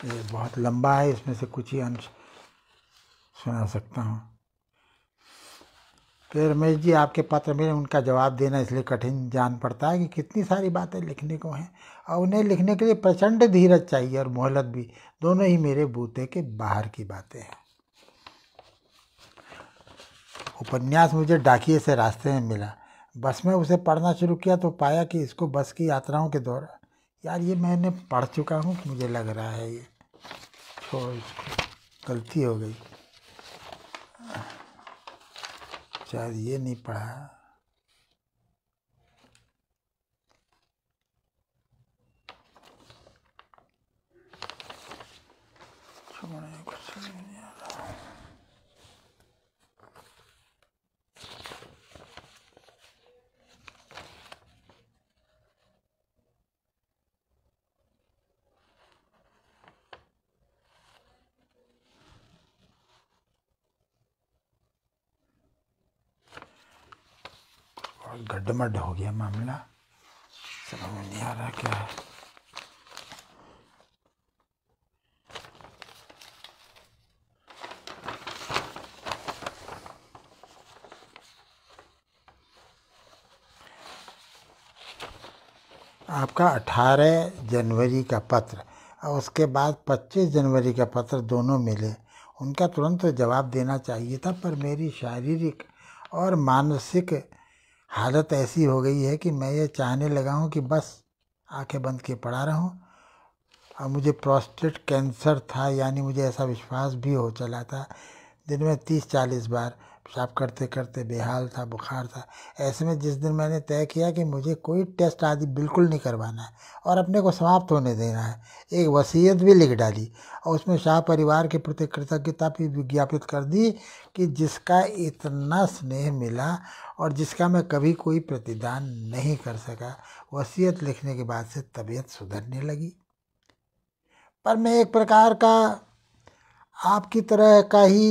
Speaker 1: ये बहुत लंबा है इसमें से कुछ ही अंश सुना सकता हूँ तो रमेश जी आपके पत्र में उनका जवाब देना इसलिए कठिन जान पड़ता है कि कितनी सारी बातें लिखने को हैं और उन्हें लिखने के लिए प्रचंड धीरज चाहिए और मोहलत भी दोनों ही मेरे बूते के बाहर की बातें हैं उपन्यास मुझे डाकिए से रास्ते में मिला बस में उसे पढ़ना शुरू किया तो पाया कि इसको बस की यात्राओं के दौरान यार ये मैंने पढ़ चुका हूँ कि मुझे लग रहा है ये छोड़ इसको गलती हो गई शायद ये नहीं पढ़ा कुछ नहीं गड्ढमड्ढ हो गया मामला समझ में नहीं आ रहा क्या है आपका 18 जनवरी का पत्र और उसके बाद 25 जनवरी का पत्र दोनों मिले उनका तुरंत जवाब देना चाहिए था पर मेरी शारीरिक और मानसिक हालत ऐसी हो गई है कि मैं ये चाहने लगा हूँ कि बस आंखें बंद के पड़ा रहूँ और मुझे प्रोस्टेट कैंसर था यानी मुझे ऐसा विश्वास भी हो चला था दिन में तीस चालीस बार पेशाब करते करते बेहाल था बुखार था ऐसे में जिस दिन मैंने तय किया कि मुझे कोई टेस्ट आदि बिल्कुल नहीं करवाना है और अपने को समाप्त होने देना है एक वसीयत भी लिख डाली और उसमें शाह परिवार के प्रति कृतज्ञता भी विज्ञापित कर दी कि जिसका इतना स्नेह मिला और जिसका मैं कभी कोई प्रतिदान नहीं कर सका वसीयत लिखने के बाद से तबीयत सुधरने लगी पर मैं एक प्रकार का आपकी तरह का ही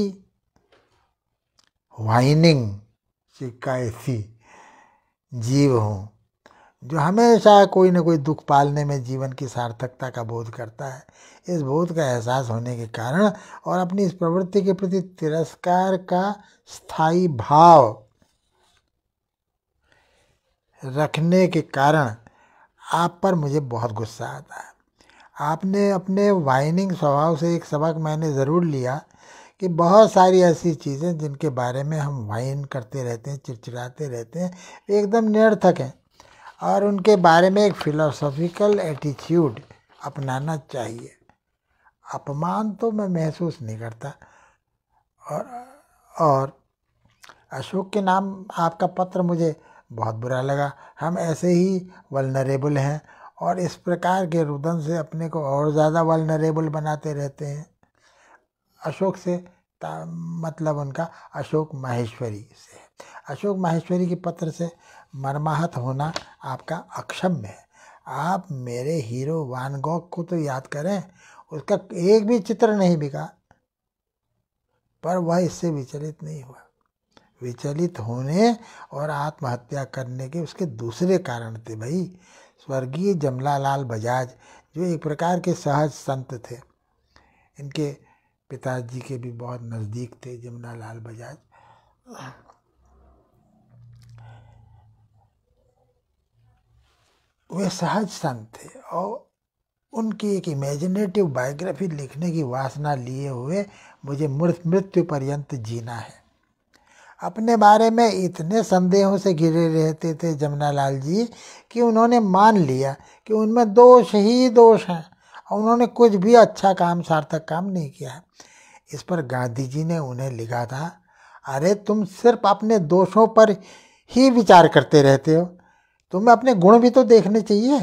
Speaker 1: वाइनिंग का ऐसी जीव हूँ जो हमेशा कोई ना कोई दुख पालने में जीवन की सार्थकता का बोध करता है इस बोध का एहसास होने के कारण और अपनी इस प्रवृत्ति के प्रति तिरस्कार का स्थायी भाव रखने के कारण आप पर मुझे बहुत गुस्सा आता है आपने अपने वाइनिंग स्वभाव से एक सबक मैंने ज़रूर लिया कि बहुत सारी ऐसी चीज़ें जिनके बारे में हम वाइन करते रहते हैं चिड़चिड़ाते रहते हैं एकदम निरर्थक हैं और उनके बारे में एक फिलोसॉफिकल एटीट्यूड अपनाना चाहिए अपमान तो मैं महसूस नहीं करता और और अशोक के नाम आपका पत्र मुझे बहुत बुरा लगा हम ऐसे ही वलनरेबल हैं और इस प्रकार के रुदन से अपने को और ज़्यादा वलनरेबल बनाते रहते हैं अशोक से मतलब उनका अशोक माहेश्वरी से है अशोक माहेश्वरी के पत्र से मरमाहत होना आपका अक्षम्य है आप मेरे हीरो वानगोक को तो याद करें उसका एक भी चित्र नहीं बिका पर वह इससे विचलित नहीं हुआ विचलित होने और आत्महत्या करने के उसके दूसरे कारण थे भाई स्वर्गीय जमलालाल बजाज जो एक प्रकार के सहज संत थे इनके पिताजी के भी बहुत नज़दीक थे जमुना लाल बजाज वे सहज संत थे और उनकी एक इमेजिनेटिव बायोग्राफी लिखने की वासना लिए हुए मुझे मृत्यु पर्यंत जीना है अपने बारे में इतने संदेहों से घिरे रहते थे जमुना लाल जी कि उन्होंने मान लिया कि उनमें दोष ही दोष हैं और उन्होंने कुछ भी अच्छा काम सार्थक काम नहीं किया है इस पर गांधी जी ने उन्हें लिखा था अरे तुम सिर्फ अपने दोषों पर ही विचार करते रहते हो तुम्हें अपने गुण भी तो देखने चाहिए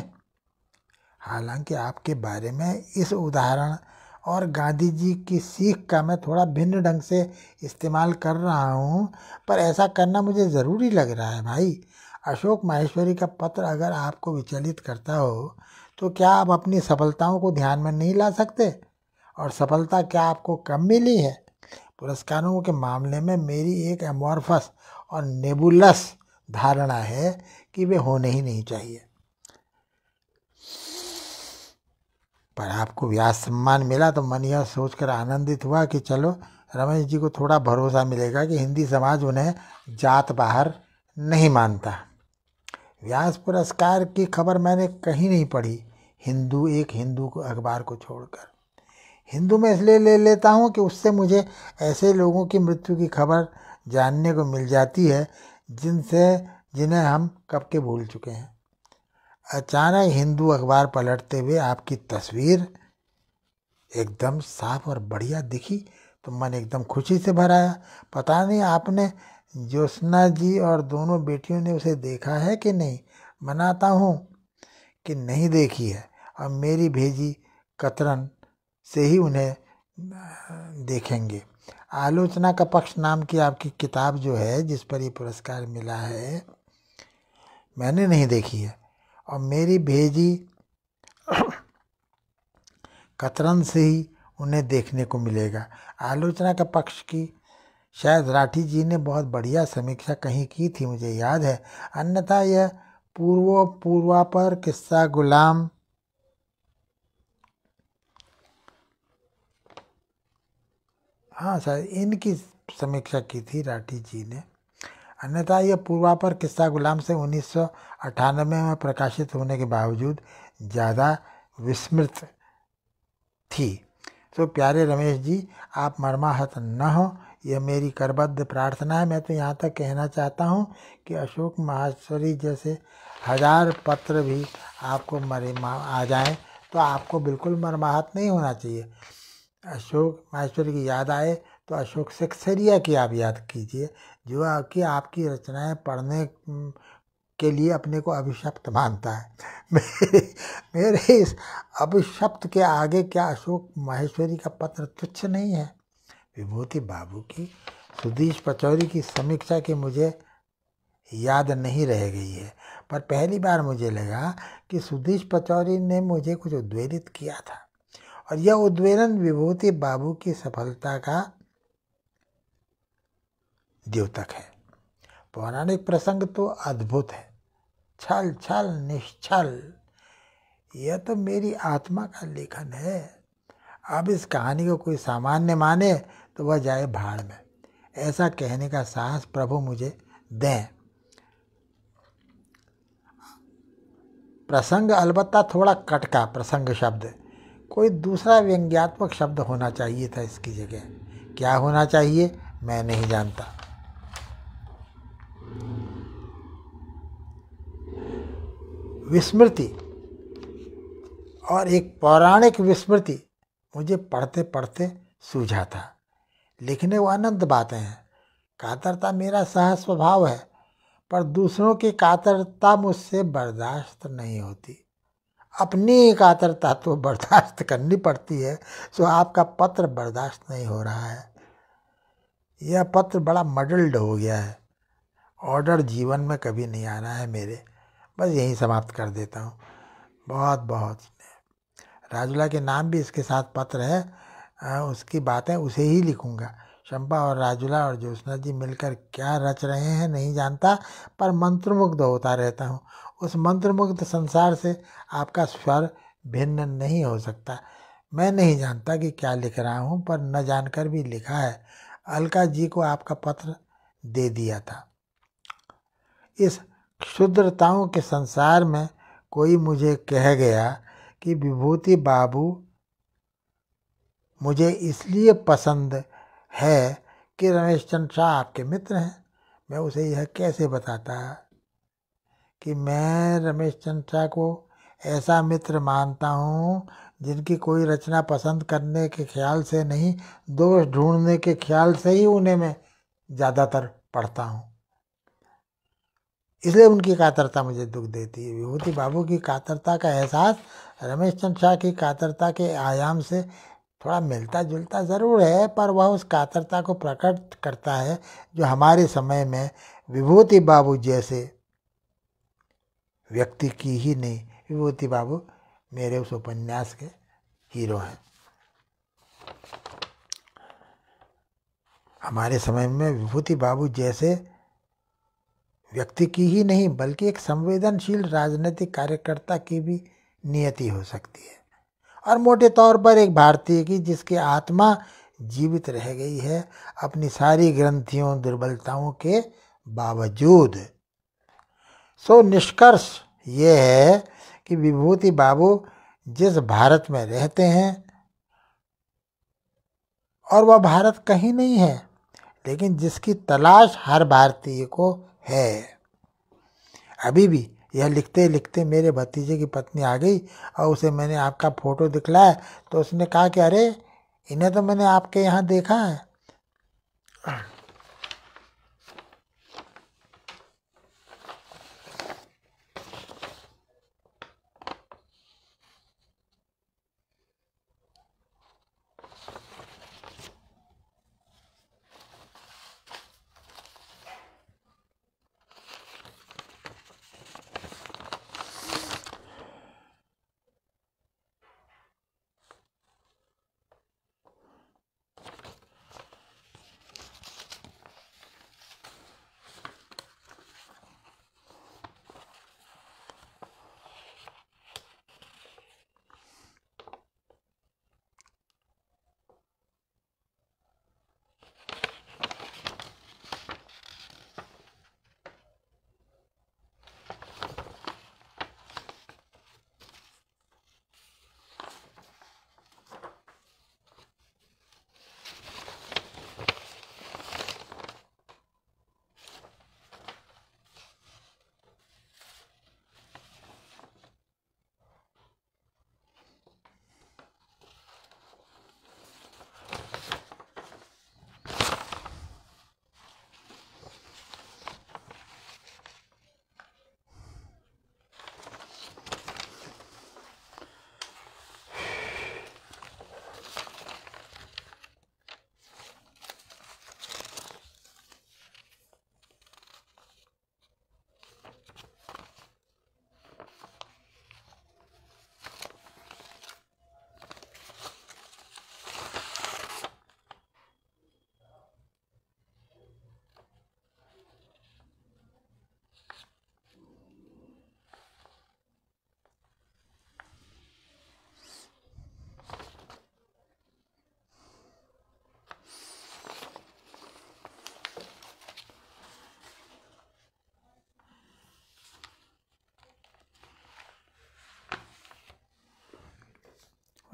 Speaker 1: हालांकि आपके बारे में इस उदाहरण और गांधी जी की सीख का मैं थोड़ा भिन्न ढंग से इस्तेमाल कर रहा हूँ पर ऐसा करना मुझे ज़रूरी लग रहा है भाई अशोक माहेश्वरी का पत्र अगर आपको विचलित करता हो तो क्या आप अपनी सफलताओं को ध्यान में नहीं ला सकते और सफलता क्या आपको कम मिली है पुरस्कारों के मामले में मेरी एक एमोरफस और नेबुलस धारणा है कि वे होने ही नहीं चाहिए पर आपको व्यास सम्मान मिला तो मन यह सोचकर आनंदित हुआ कि चलो रमेश जी को थोड़ा भरोसा मिलेगा कि हिंदी समाज उन्हें जात बाहर नहीं मानता व्यास पुरस्कार की खबर मैंने कहीं नहीं पढ़ी हिंदू एक हिंदू को अखबार को छोड़कर हिंदू में इसलिए ले लेता हूँ कि उससे मुझे ऐसे लोगों की मृत्यु की खबर जानने को मिल जाती है जिनसे जिन्हें हम कब के भूल चुके हैं अचानक हिंदू अखबार पलटते हुए आपकी तस्वीर एकदम साफ और बढ़िया दिखी तो मन एकदम खुशी से भर आया पता नहीं आपने ज्योत्ना जी और दोनों बेटियों ने उसे देखा है कि नहीं मनाता हूँ कि नहीं देखी है और मेरी भेजी कतरन से ही उन्हें देखेंगे आलोचना का पक्ष नाम की आपकी किताब जो है जिस पर ये पुरस्कार मिला है मैंने नहीं देखी है और मेरी भेजी कतरन से ही उन्हें देखने को मिलेगा आलोचना का पक्ष की शायद राठी जी ने बहुत बढ़िया समीक्षा कहीं की थी मुझे याद है अन्यथा यह पूर्व पूर्वापर किस्सा गुलाम हाँ सर इनकी समीक्षा की थी राठी जी ने अन्यथा यह पूर्वापर किस्सा गुलाम से उन्नीस में प्रकाशित होने के बावजूद ज़्यादा विस्मृत थी तो प्यारे रमेश जी आप मर्माहत न हो यह मेरी करबद्ध प्रार्थना है मैं तो यहाँ तक कहना चाहता हूँ कि अशोक महाश्वरी जैसे हज़ार पत्र भी आपको मरे आ जाएं तो आपको बिल्कुल मरमाहत नहीं होना चाहिए अशोक माहेश्वरी की याद आए तो अशोक सेक्सरिया की आप याद कीजिए जो कि आपकी रचनाएं पढ़ने के लिए अपने को अभिशप्त मानता है मेरे मेरे इस अभिशप्त के आगे क्या अशोक माहेश्वरी का पत्र तुच्छ नहीं है विभूति बाबू की सुधीश पचौरी की समीक्षा की मुझे याद नहीं रह गई है पर पहली बार मुझे लगा कि सुधीश पचौरी ने मुझे कुछ उद्वेलित किया था और यह उद्वेलन विभूति बाबू की सफलता का द्योतक है पौराणिक प्रसंग तो अद्भुत है छल छल निश्छल यह तो मेरी आत्मा का लेखन है अब इस कहानी को कोई सामान्य माने तो वह जाए भाड़ में ऐसा कहने का साहस प्रभु मुझे दें प्रसंग अलबत्ता थोड़ा कटका प्रसंग शब्द कोई दूसरा व्यंग्यात्मक शब्द होना चाहिए था इसकी जगह क्या होना चाहिए मैं नहीं जानता विस्मृति और एक पौराणिक विस्मृति मुझे पढ़ते पढ़ते सूझा था लिखने वो अनंत बातें हैं कातरता मेरा सह स्वभाव है पर दूसरों की कातरता मुझसे बर्दाश्त नहीं होती अपनी आतरता तो बर्दाश्त करनी पड़ती है सो आपका पत्र बर्दाश्त नहीं हो रहा है यह पत्र बड़ा मडल्ड हो गया है ऑर्डर जीवन में कभी नहीं आना है मेरे बस यहीं समाप्त कर देता हूँ बहुत बहुत राजूला के नाम भी इसके साथ पत्र है आ, उसकी बातें उसे ही लिखूँगा शंपा और राजूला और ज्योत्ना जी मिलकर क्या रच रहे हैं नहीं जानता पर मंत्रमुग्ध होता रहता हूँ उस मंत्रमुग्ध संसार से आपका स्वर भिन्न नहीं हो सकता मैं नहीं जानता कि क्या लिख रहा हूँ पर न जानकर भी लिखा है अलका जी को आपका पत्र दे दिया था इस क्षुद्रताओं के संसार में कोई मुझे कह गया कि विभूति बाबू मुझे इसलिए पसंद है कि रमेश चंद्र शाह आपके मित्र हैं मैं उसे यह कैसे बताता कि मैं रमेश चंद शाह को ऐसा मित्र मानता हूँ जिनकी कोई रचना पसंद करने के ख्याल से नहीं दोष ढूंढने के ख्याल से ही उन्हें मैं ज़्यादातर पढ़ता हूँ इसलिए उनकी कातरता मुझे दुख देती है विभूति बाबू की कातरता का एहसास रमेश चंद शाह की कातरता के आयाम से थोड़ा मिलता जुलता ज़रूर है पर वह उस कातरता को प्रकट करता है जो हमारे समय में विभूति बाबू जैसे व्यक्ति की ही नहीं विभूति बाबू मेरे उस उपन्यास के हीरो हैं हमारे समय में विभूति बाबू जैसे व्यक्ति की ही नहीं बल्कि एक संवेदनशील राजनीतिक कार्यकर्ता की भी नियति हो सकती है और मोटे तौर पर एक भारतीय की जिसकी आत्मा जीवित रह गई है अपनी सारी ग्रंथियों दुर्बलताओं के बावजूद सो निष्कर्ष ये है कि विभूति बाबू जिस भारत में रहते हैं और वह भारत कहीं नहीं है लेकिन जिसकी तलाश हर भारतीय को है अभी भी यह लिखते लिखते मेरे भतीजे की पत्नी आ गई और उसे मैंने आपका फ़ोटो दिखलाया तो उसने कहा कि अरे इन्हें तो मैंने आपके यहाँ देखा है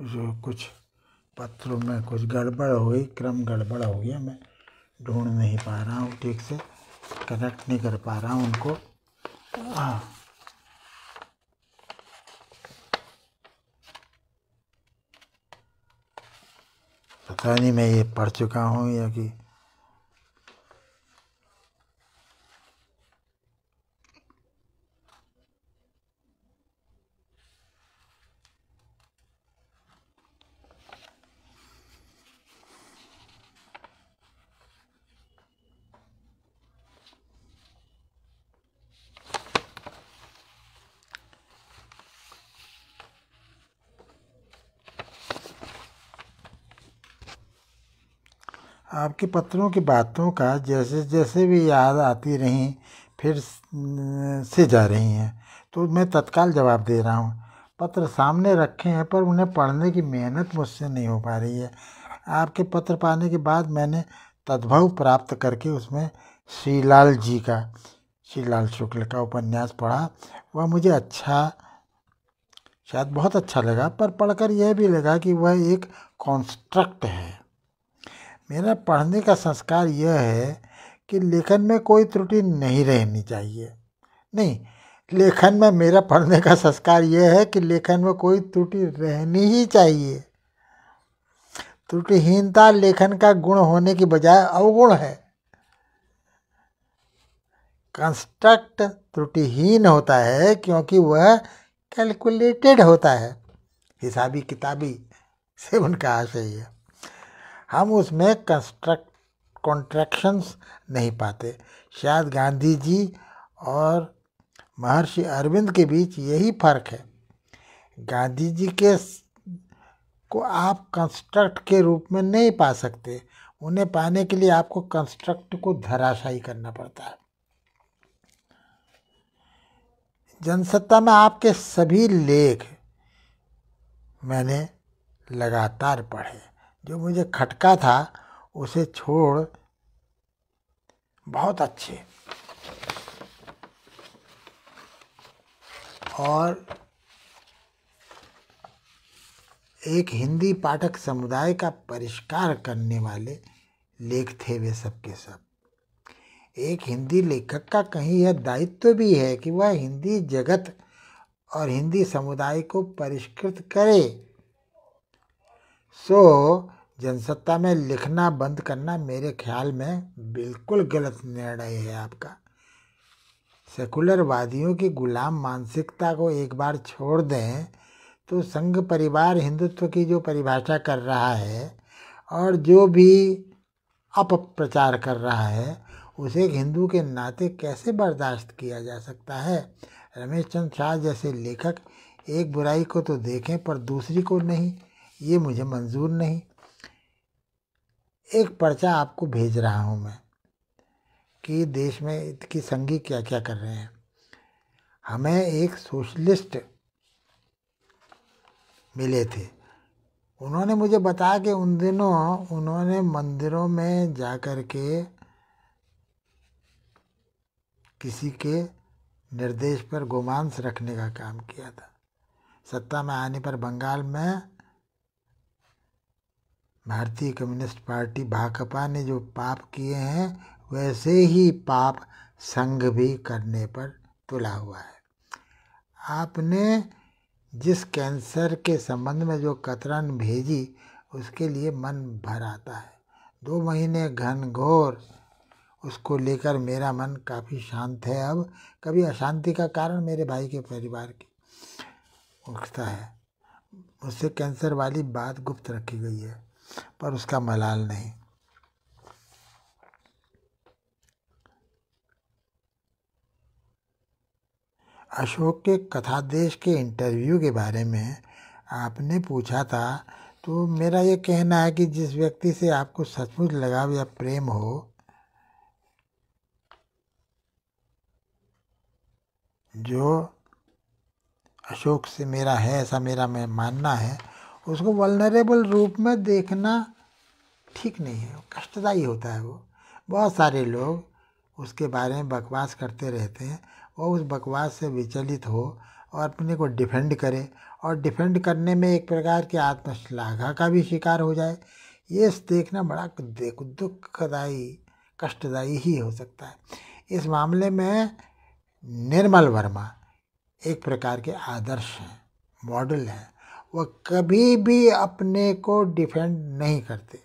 Speaker 1: जो कुछ पत्रों में कुछ गड़बड़ हुई क्रम गड़बड़ हो गया मैं ढूंढ नहीं पा रहा हूँ ठीक से कनेक्ट नहीं कर पा रहा हूँ उनको हाँ पता नहीं मैं ये पढ़ चुका हूँ या कि आपके पत्रों की बातों का जैसे जैसे भी याद आती रहीं फिर से जा रही हैं तो मैं तत्काल जवाब दे रहा हूँ पत्र सामने रखे हैं पर उन्हें पढ़ने की मेहनत मुझसे नहीं हो पा रही है आपके पत्र पाने के बाद मैंने तद्भव प्राप्त करके उसमें श्रीलाल जी का श्रीलाल शुक्ल का उपन्यास पढ़ा वह मुझे अच्छा शायद बहुत अच्छा लगा पर पढ़कर यह भी लगा कि वह एक कॉन्स्ट्रक्ट है मेरा पढ़ने का संस्कार यह है कि लेखन में कोई त्रुटि नहीं रहनी चाहिए नहीं लेखन में मेरा पढ़ने का संस्कार यह है कि लेखन में कोई त्रुटि रहनी ही चाहिए त्रुटिहीनता लेखन का गुण होने की बजाय अवगुण है कंस्ट्रक्ट त्रुटिहीन होता है क्योंकि वह कैलकुलेटेड होता है हिसाबी किताबी से उनका आशय है हम उसमें कंस्ट्रक्ट कॉन्ट्रैक्शंस नहीं पाते शायद गांधी जी और महर्षि अरविंद के बीच यही फर्क है गांधी जी के को आप कंस्ट्रक्ट के रूप में नहीं पा सकते उन्हें पाने के लिए आपको कंस्ट्रक्ट को धराशायी करना पड़ता है जनसत्ता में आपके सभी लेख मैंने लगातार पढ़े जो मुझे खटका था उसे छोड़ बहुत अच्छे और एक हिंदी पाठक समुदाय का परिष्कार करने वाले लेख थे वे सबके सब एक हिंदी लेखक का कहीं यह दायित्व तो भी है कि वह हिंदी जगत और हिंदी समुदाय को परिष्कृत करे सो so, जनसत्ता में लिखना बंद करना मेरे ख्याल में बिल्कुल गलत निर्णय है आपका सेकुलरवादियों की गुलाम मानसिकता को एक बार छोड़ दें तो संघ परिवार हिंदुत्व की जो परिभाषा कर रहा है और जो भी अपप्रचार कर रहा है उसे एक हिंदू के नाते कैसे बर्दाश्त किया जा सकता है रमेश चंद्र शाह जैसे लेखक एक बुराई को तो देखें पर दूसरी को नहीं ये मुझे मंजूर नहीं एक पर्चा आपको भेज रहा हूँ मैं कि देश में की संगी क्या क्या कर रहे हैं हमें एक सोशलिस्ट मिले थे उन्होंने मुझे बताया कि उन दिनों उन्होंने मंदिरों में जा कर के किसी के निर्देश पर गोमांस रखने का काम किया था सत्ता में आने पर बंगाल में भारतीय कम्युनिस्ट पार्टी भाकपा ने जो पाप किए हैं वैसे ही पाप संघ भी करने पर तुला हुआ है आपने जिस कैंसर के संबंध में जो कतरन भेजी उसके लिए मन भर आता है दो महीने घनघोर उसको लेकर मेरा मन काफ़ी शांत है अब कभी अशांति का कारण मेरे भाई के परिवार की उठता है उससे कैंसर वाली बात गुप्त रखी गई है पर उसका मलाल नहीं अशोक के कथादेश के इंटरव्यू के बारे में आपने पूछा था तो मेरा ये कहना है कि जिस व्यक्ति से आपको सचमुच लगाव या प्रेम हो जो अशोक से मेरा है ऐसा मेरा मैं मानना है उसको वलनरेबल रूप में देखना ठीक नहीं है कष्टदायी होता है वो बहुत सारे लोग उसके बारे में बकवास करते रहते हैं वो उस बकवास से विचलित हो और अपने को डिफेंड करे और डिफेंड करने में एक प्रकार के आत्मश्लाघा का भी शिकार हो जाए ये देखना बड़ा देख दुखदायी कष्टदायी ही हो सकता है इस मामले में निर्मल वर्मा एक प्रकार के आदर्श हैं मॉडल हैं वह कभी भी अपने को डिफेंड नहीं करते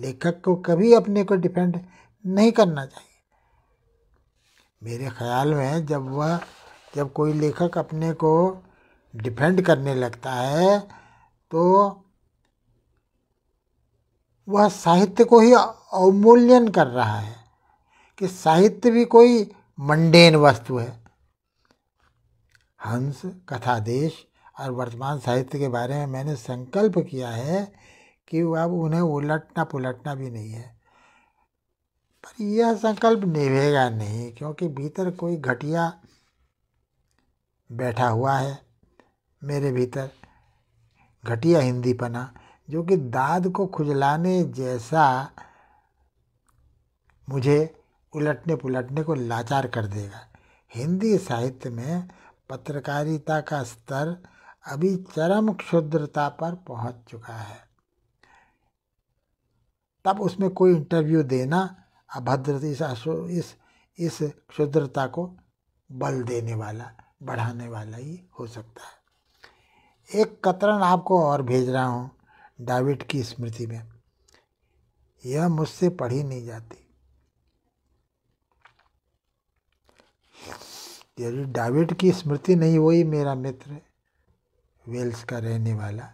Speaker 1: लेखक को कभी अपने को डिफेंड नहीं करना चाहिए मेरे ख्याल में जब वह जब कोई लेखक अपने को डिफेंड करने लगता है तो वह साहित्य को ही अवमूल्यन कर रहा है कि साहित्य भी कोई मंडेन वस्तु है हंस कथादेश और वर्तमान साहित्य के बारे में मैंने संकल्प किया है कि अब उन्हें उलटना पुलटना भी नहीं है पर यह संकल्प निभेगा नहीं क्योंकि भीतर कोई घटिया बैठा हुआ है मेरे भीतर घटिया हिंदी पना जो कि दाद को खुजलाने जैसा मुझे उलटने पुलटने को लाचार कर देगा हिंदी साहित्य में पत्रकारिता का स्तर अभी चरम क्षुद्रता पर पहुंच चुका है तब उसमें कोई इंटरव्यू देना अभद्र इस इस इस क्षुद्रता को बल देने वाला बढ़ाने वाला ही हो सकता है एक कतरन आपको और भेज रहा हूँ डाविड की स्मृति में यह मुझसे पढ़ी नहीं जाती यदि डाविड की स्मृति नहीं हुई मेरा मित्र वेल्स का रहने वाला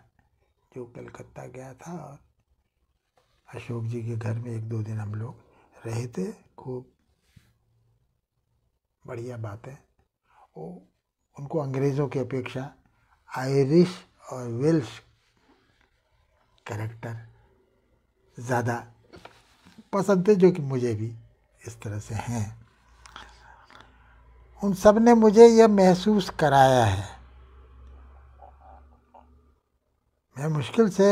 Speaker 1: जो कलकत्ता गया था और अशोक जी के घर में एक दो दिन हम लोग रहे थे खूब बढ़िया बात है वो उनको अंग्रेज़ों की अपेक्षा आयरिश और वेल्स करेक्टर ज़्यादा पसंद थे जो कि मुझे भी इस तरह से हैं उन सब ने मुझे यह महसूस कराया है मैं मुश्किल से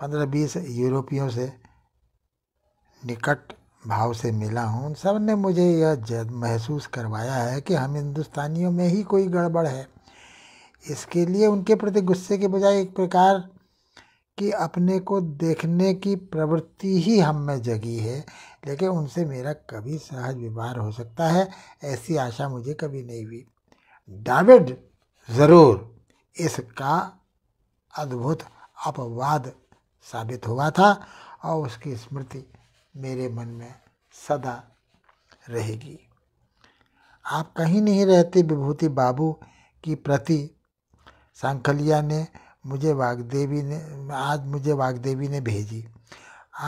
Speaker 1: पंद्रह बीस यूरोपियों से निकट भाव से मिला हूँ उन सब ने मुझे यह महसूस करवाया है कि हम हिंदुस्तानियों में ही कोई गड़बड़ है इसके लिए उनके प्रति गुस्से के बजाय एक प्रकार कि अपने को देखने की प्रवृत्ति ही हम में जगी है लेकिन उनसे मेरा कभी सहज व्यवहार हो सकता है ऐसी आशा मुझे कभी नहीं हुई डाविड ज़रूर इसका अद्भुत अपवाद साबित हुआ था और उसकी स्मृति मेरे मन में सदा रहेगी आप कहीं नहीं रहते विभूति बाबू की प्रति सांखलिया ने मुझे वागदेवी ने आज मुझे वागदेवी ने भेजी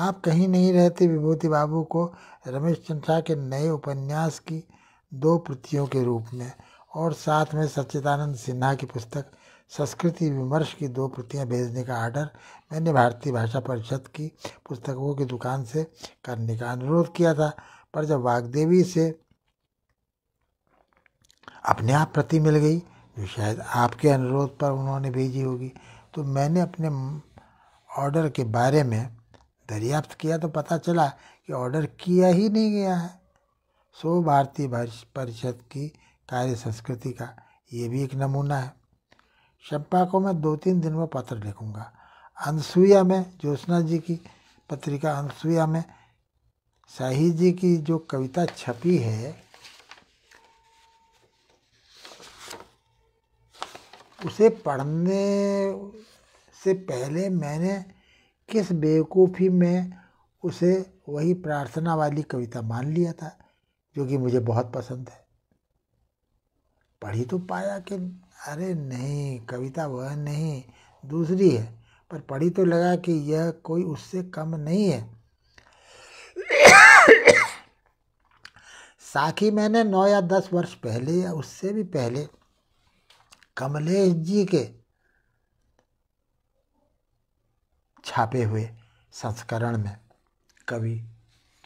Speaker 1: आप कहीं नहीं रहते विभूति बाबू को रमेश चंद्रा शाह के नए उपन्यास की दो प्रतियों के रूप में और साथ में सच्चिदानंद सिन्हा की पुस्तक संस्कृति विमर्श की दो प्रतियां भेजने का आर्डर मैंने भारतीय भाषा परिषद की पुस्तकों की दुकान से करने का अनुरोध किया था पर जब वागदेवी से अपने आप प्रति मिल गई जो शायद आपके अनुरोध पर उन्होंने भेजी होगी तो मैंने अपने ऑर्डर के बारे में दरियाफ्त किया तो पता चला कि ऑर्डर किया ही नहीं गया है सो भारतीय परिषद की कार्य संस्कृति का ये भी एक नमूना है शंपा को मैं दो तीन दिन में पत्र लिखूँगा अनसुईया में ज्योत्ना जी की पत्रिका अनसुईया में शाही जी की जो कविता छपी है उसे पढ़ने से पहले मैंने किस बेवकूफ़ी में उसे वही प्रार्थना वाली कविता मान लिया था जो कि मुझे बहुत पसंद है पढ़ी तो पाया कि अरे नहीं कविता वह नहीं दूसरी है पर पढ़ी तो लगा कि यह कोई उससे कम नहीं है साखी मैंने नौ या दस वर्ष पहले या उससे भी पहले कमलेश जी के छापे हुए संस्करण में कवि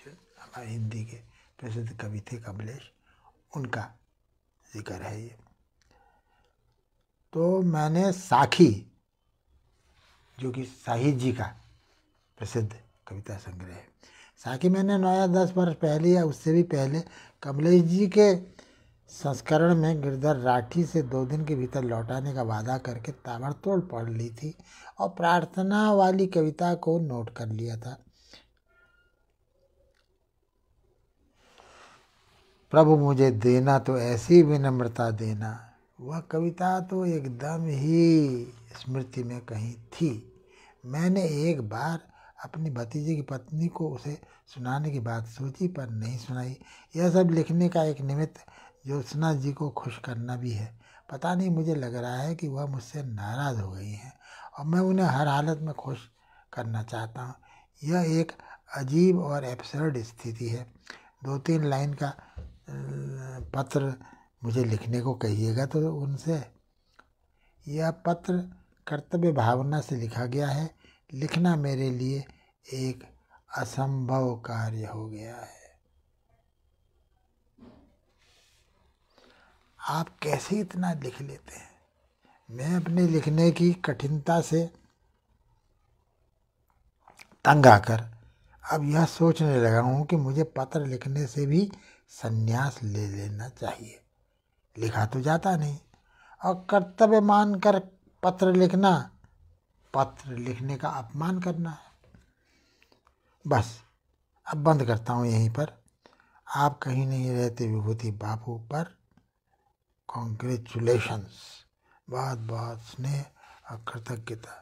Speaker 1: जो हमारे हिंदी के प्रसिद्ध कवि थे कमलेश उनका जिक्र है ये तो मैंने साखी जो कि साहिद जी का प्रसिद्ध कविता संग्रह है साखी मैंने या दस वर्ष पहले या उससे भी पहले कमलेश जी के संस्करण में गिरधर राठी से दो दिन के भीतर लौटाने का वादा करके ताबड़तोड़ पढ़ ली थी और प्रार्थना वाली कविता को नोट कर लिया था प्रभु मुझे देना तो ऐसी विनम्रता देना वह कविता तो एकदम ही स्मृति में कहीं थी मैंने एक बार अपनी भतीजे की पत्नी को उसे सुनाने की बात सोची पर नहीं सुनाई यह सब लिखने का एक निमित्त ज्योत्सना जी को खुश करना भी है पता नहीं मुझे लग रहा है कि वह मुझसे नाराज़ हो गई हैं और मैं उन्हें हर हालत में खुश करना चाहता हूँ यह एक अजीब और एब्सर्ड स्थिति है दो तीन लाइन का पत्र मुझे लिखने को कहिएगा तो उनसे यह पत्र कर्तव्य भावना से लिखा गया है लिखना मेरे लिए एक असंभव कार्य हो गया है आप कैसे इतना लिख लेते हैं मैं अपने लिखने की कठिनता से तंग आकर अब यह सोचने लगा हूँ कि मुझे पत्र लिखने से भी संन्यास ले लेना चाहिए लिखा तो जाता नहीं और कर्तव्य मान कर पत्र लिखना पत्र लिखने का अपमान करना है बस अब बंद करता हूँ यहीं पर आप कहीं नहीं रहते विभूति बापू पर कॉन्ग्रेचुलेशंस बहुत बहुत स्नेह और कृतज्ञता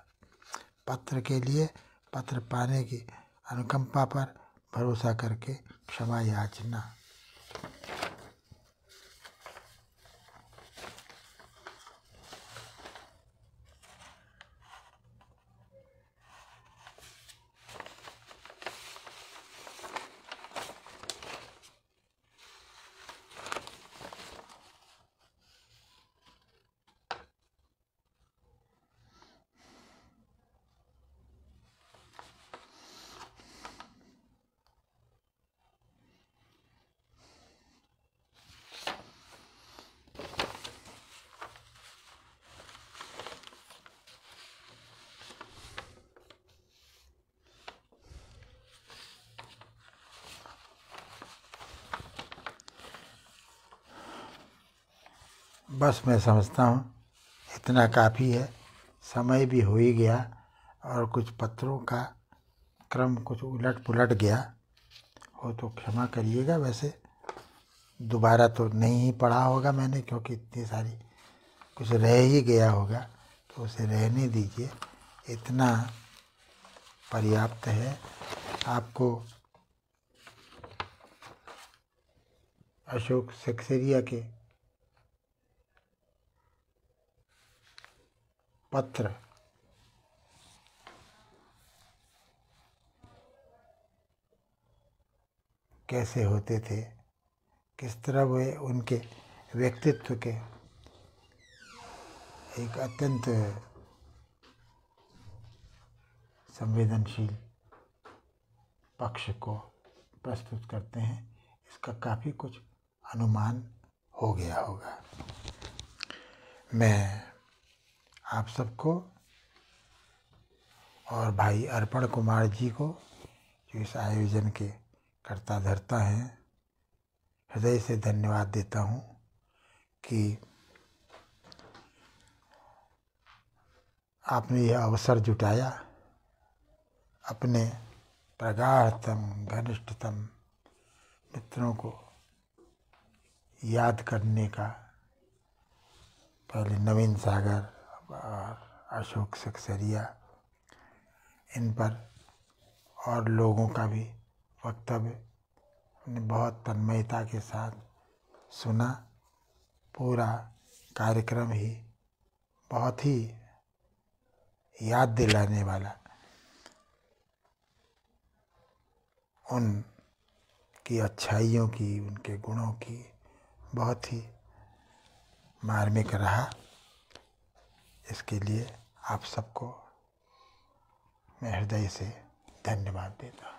Speaker 1: पत्र के लिए पत्र पाने की अनुकंपा पर भरोसा करके क्षमा याचना बस मैं समझता हूँ इतना काफ़ी है समय भी हो ही गया और कुछ पत्रों का क्रम कुछ उलट पुलट गया हो तो क्षमा करिएगा वैसे दोबारा तो नहीं ही पढ़ा होगा मैंने क्योंकि इतनी सारी कुछ रह ही गया होगा तो उसे रहने दीजिए इतना पर्याप्त है आपको अशोक सेक्सेरिया के पत्र कैसे होते थे किस तरह वे उनके व्यक्तित्व के एक अत्यंत संवेदनशील पक्ष को प्रस्तुत करते हैं इसका काफ़ी कुछ अनुमान हो गया होगा मैं आप सबको और भाई अर्पण कुमार जी को जो इस आयोजन के कर्ता धरता हैं हृदय से धन्यवाद देता हूँ कि आपने यह अवसर जुटाया अपने प्रगाढ़तम घनिष्ठतम मित्रों को याद करने का पहले नवीन सागर और अशोक सक्सरिया इन पर और लोगों का भी वक्तव्य ने बहुत तन्मयता के साथ सुना पूरा कार्यक्रम ही बहुत ही याद दिलाने वाला उन की अच्छाइयों की उनके गुणों की बहुत ही मार्मिक रहा इसके लिए आप सबको मैं हृदय से धन्यवाद देता हूँ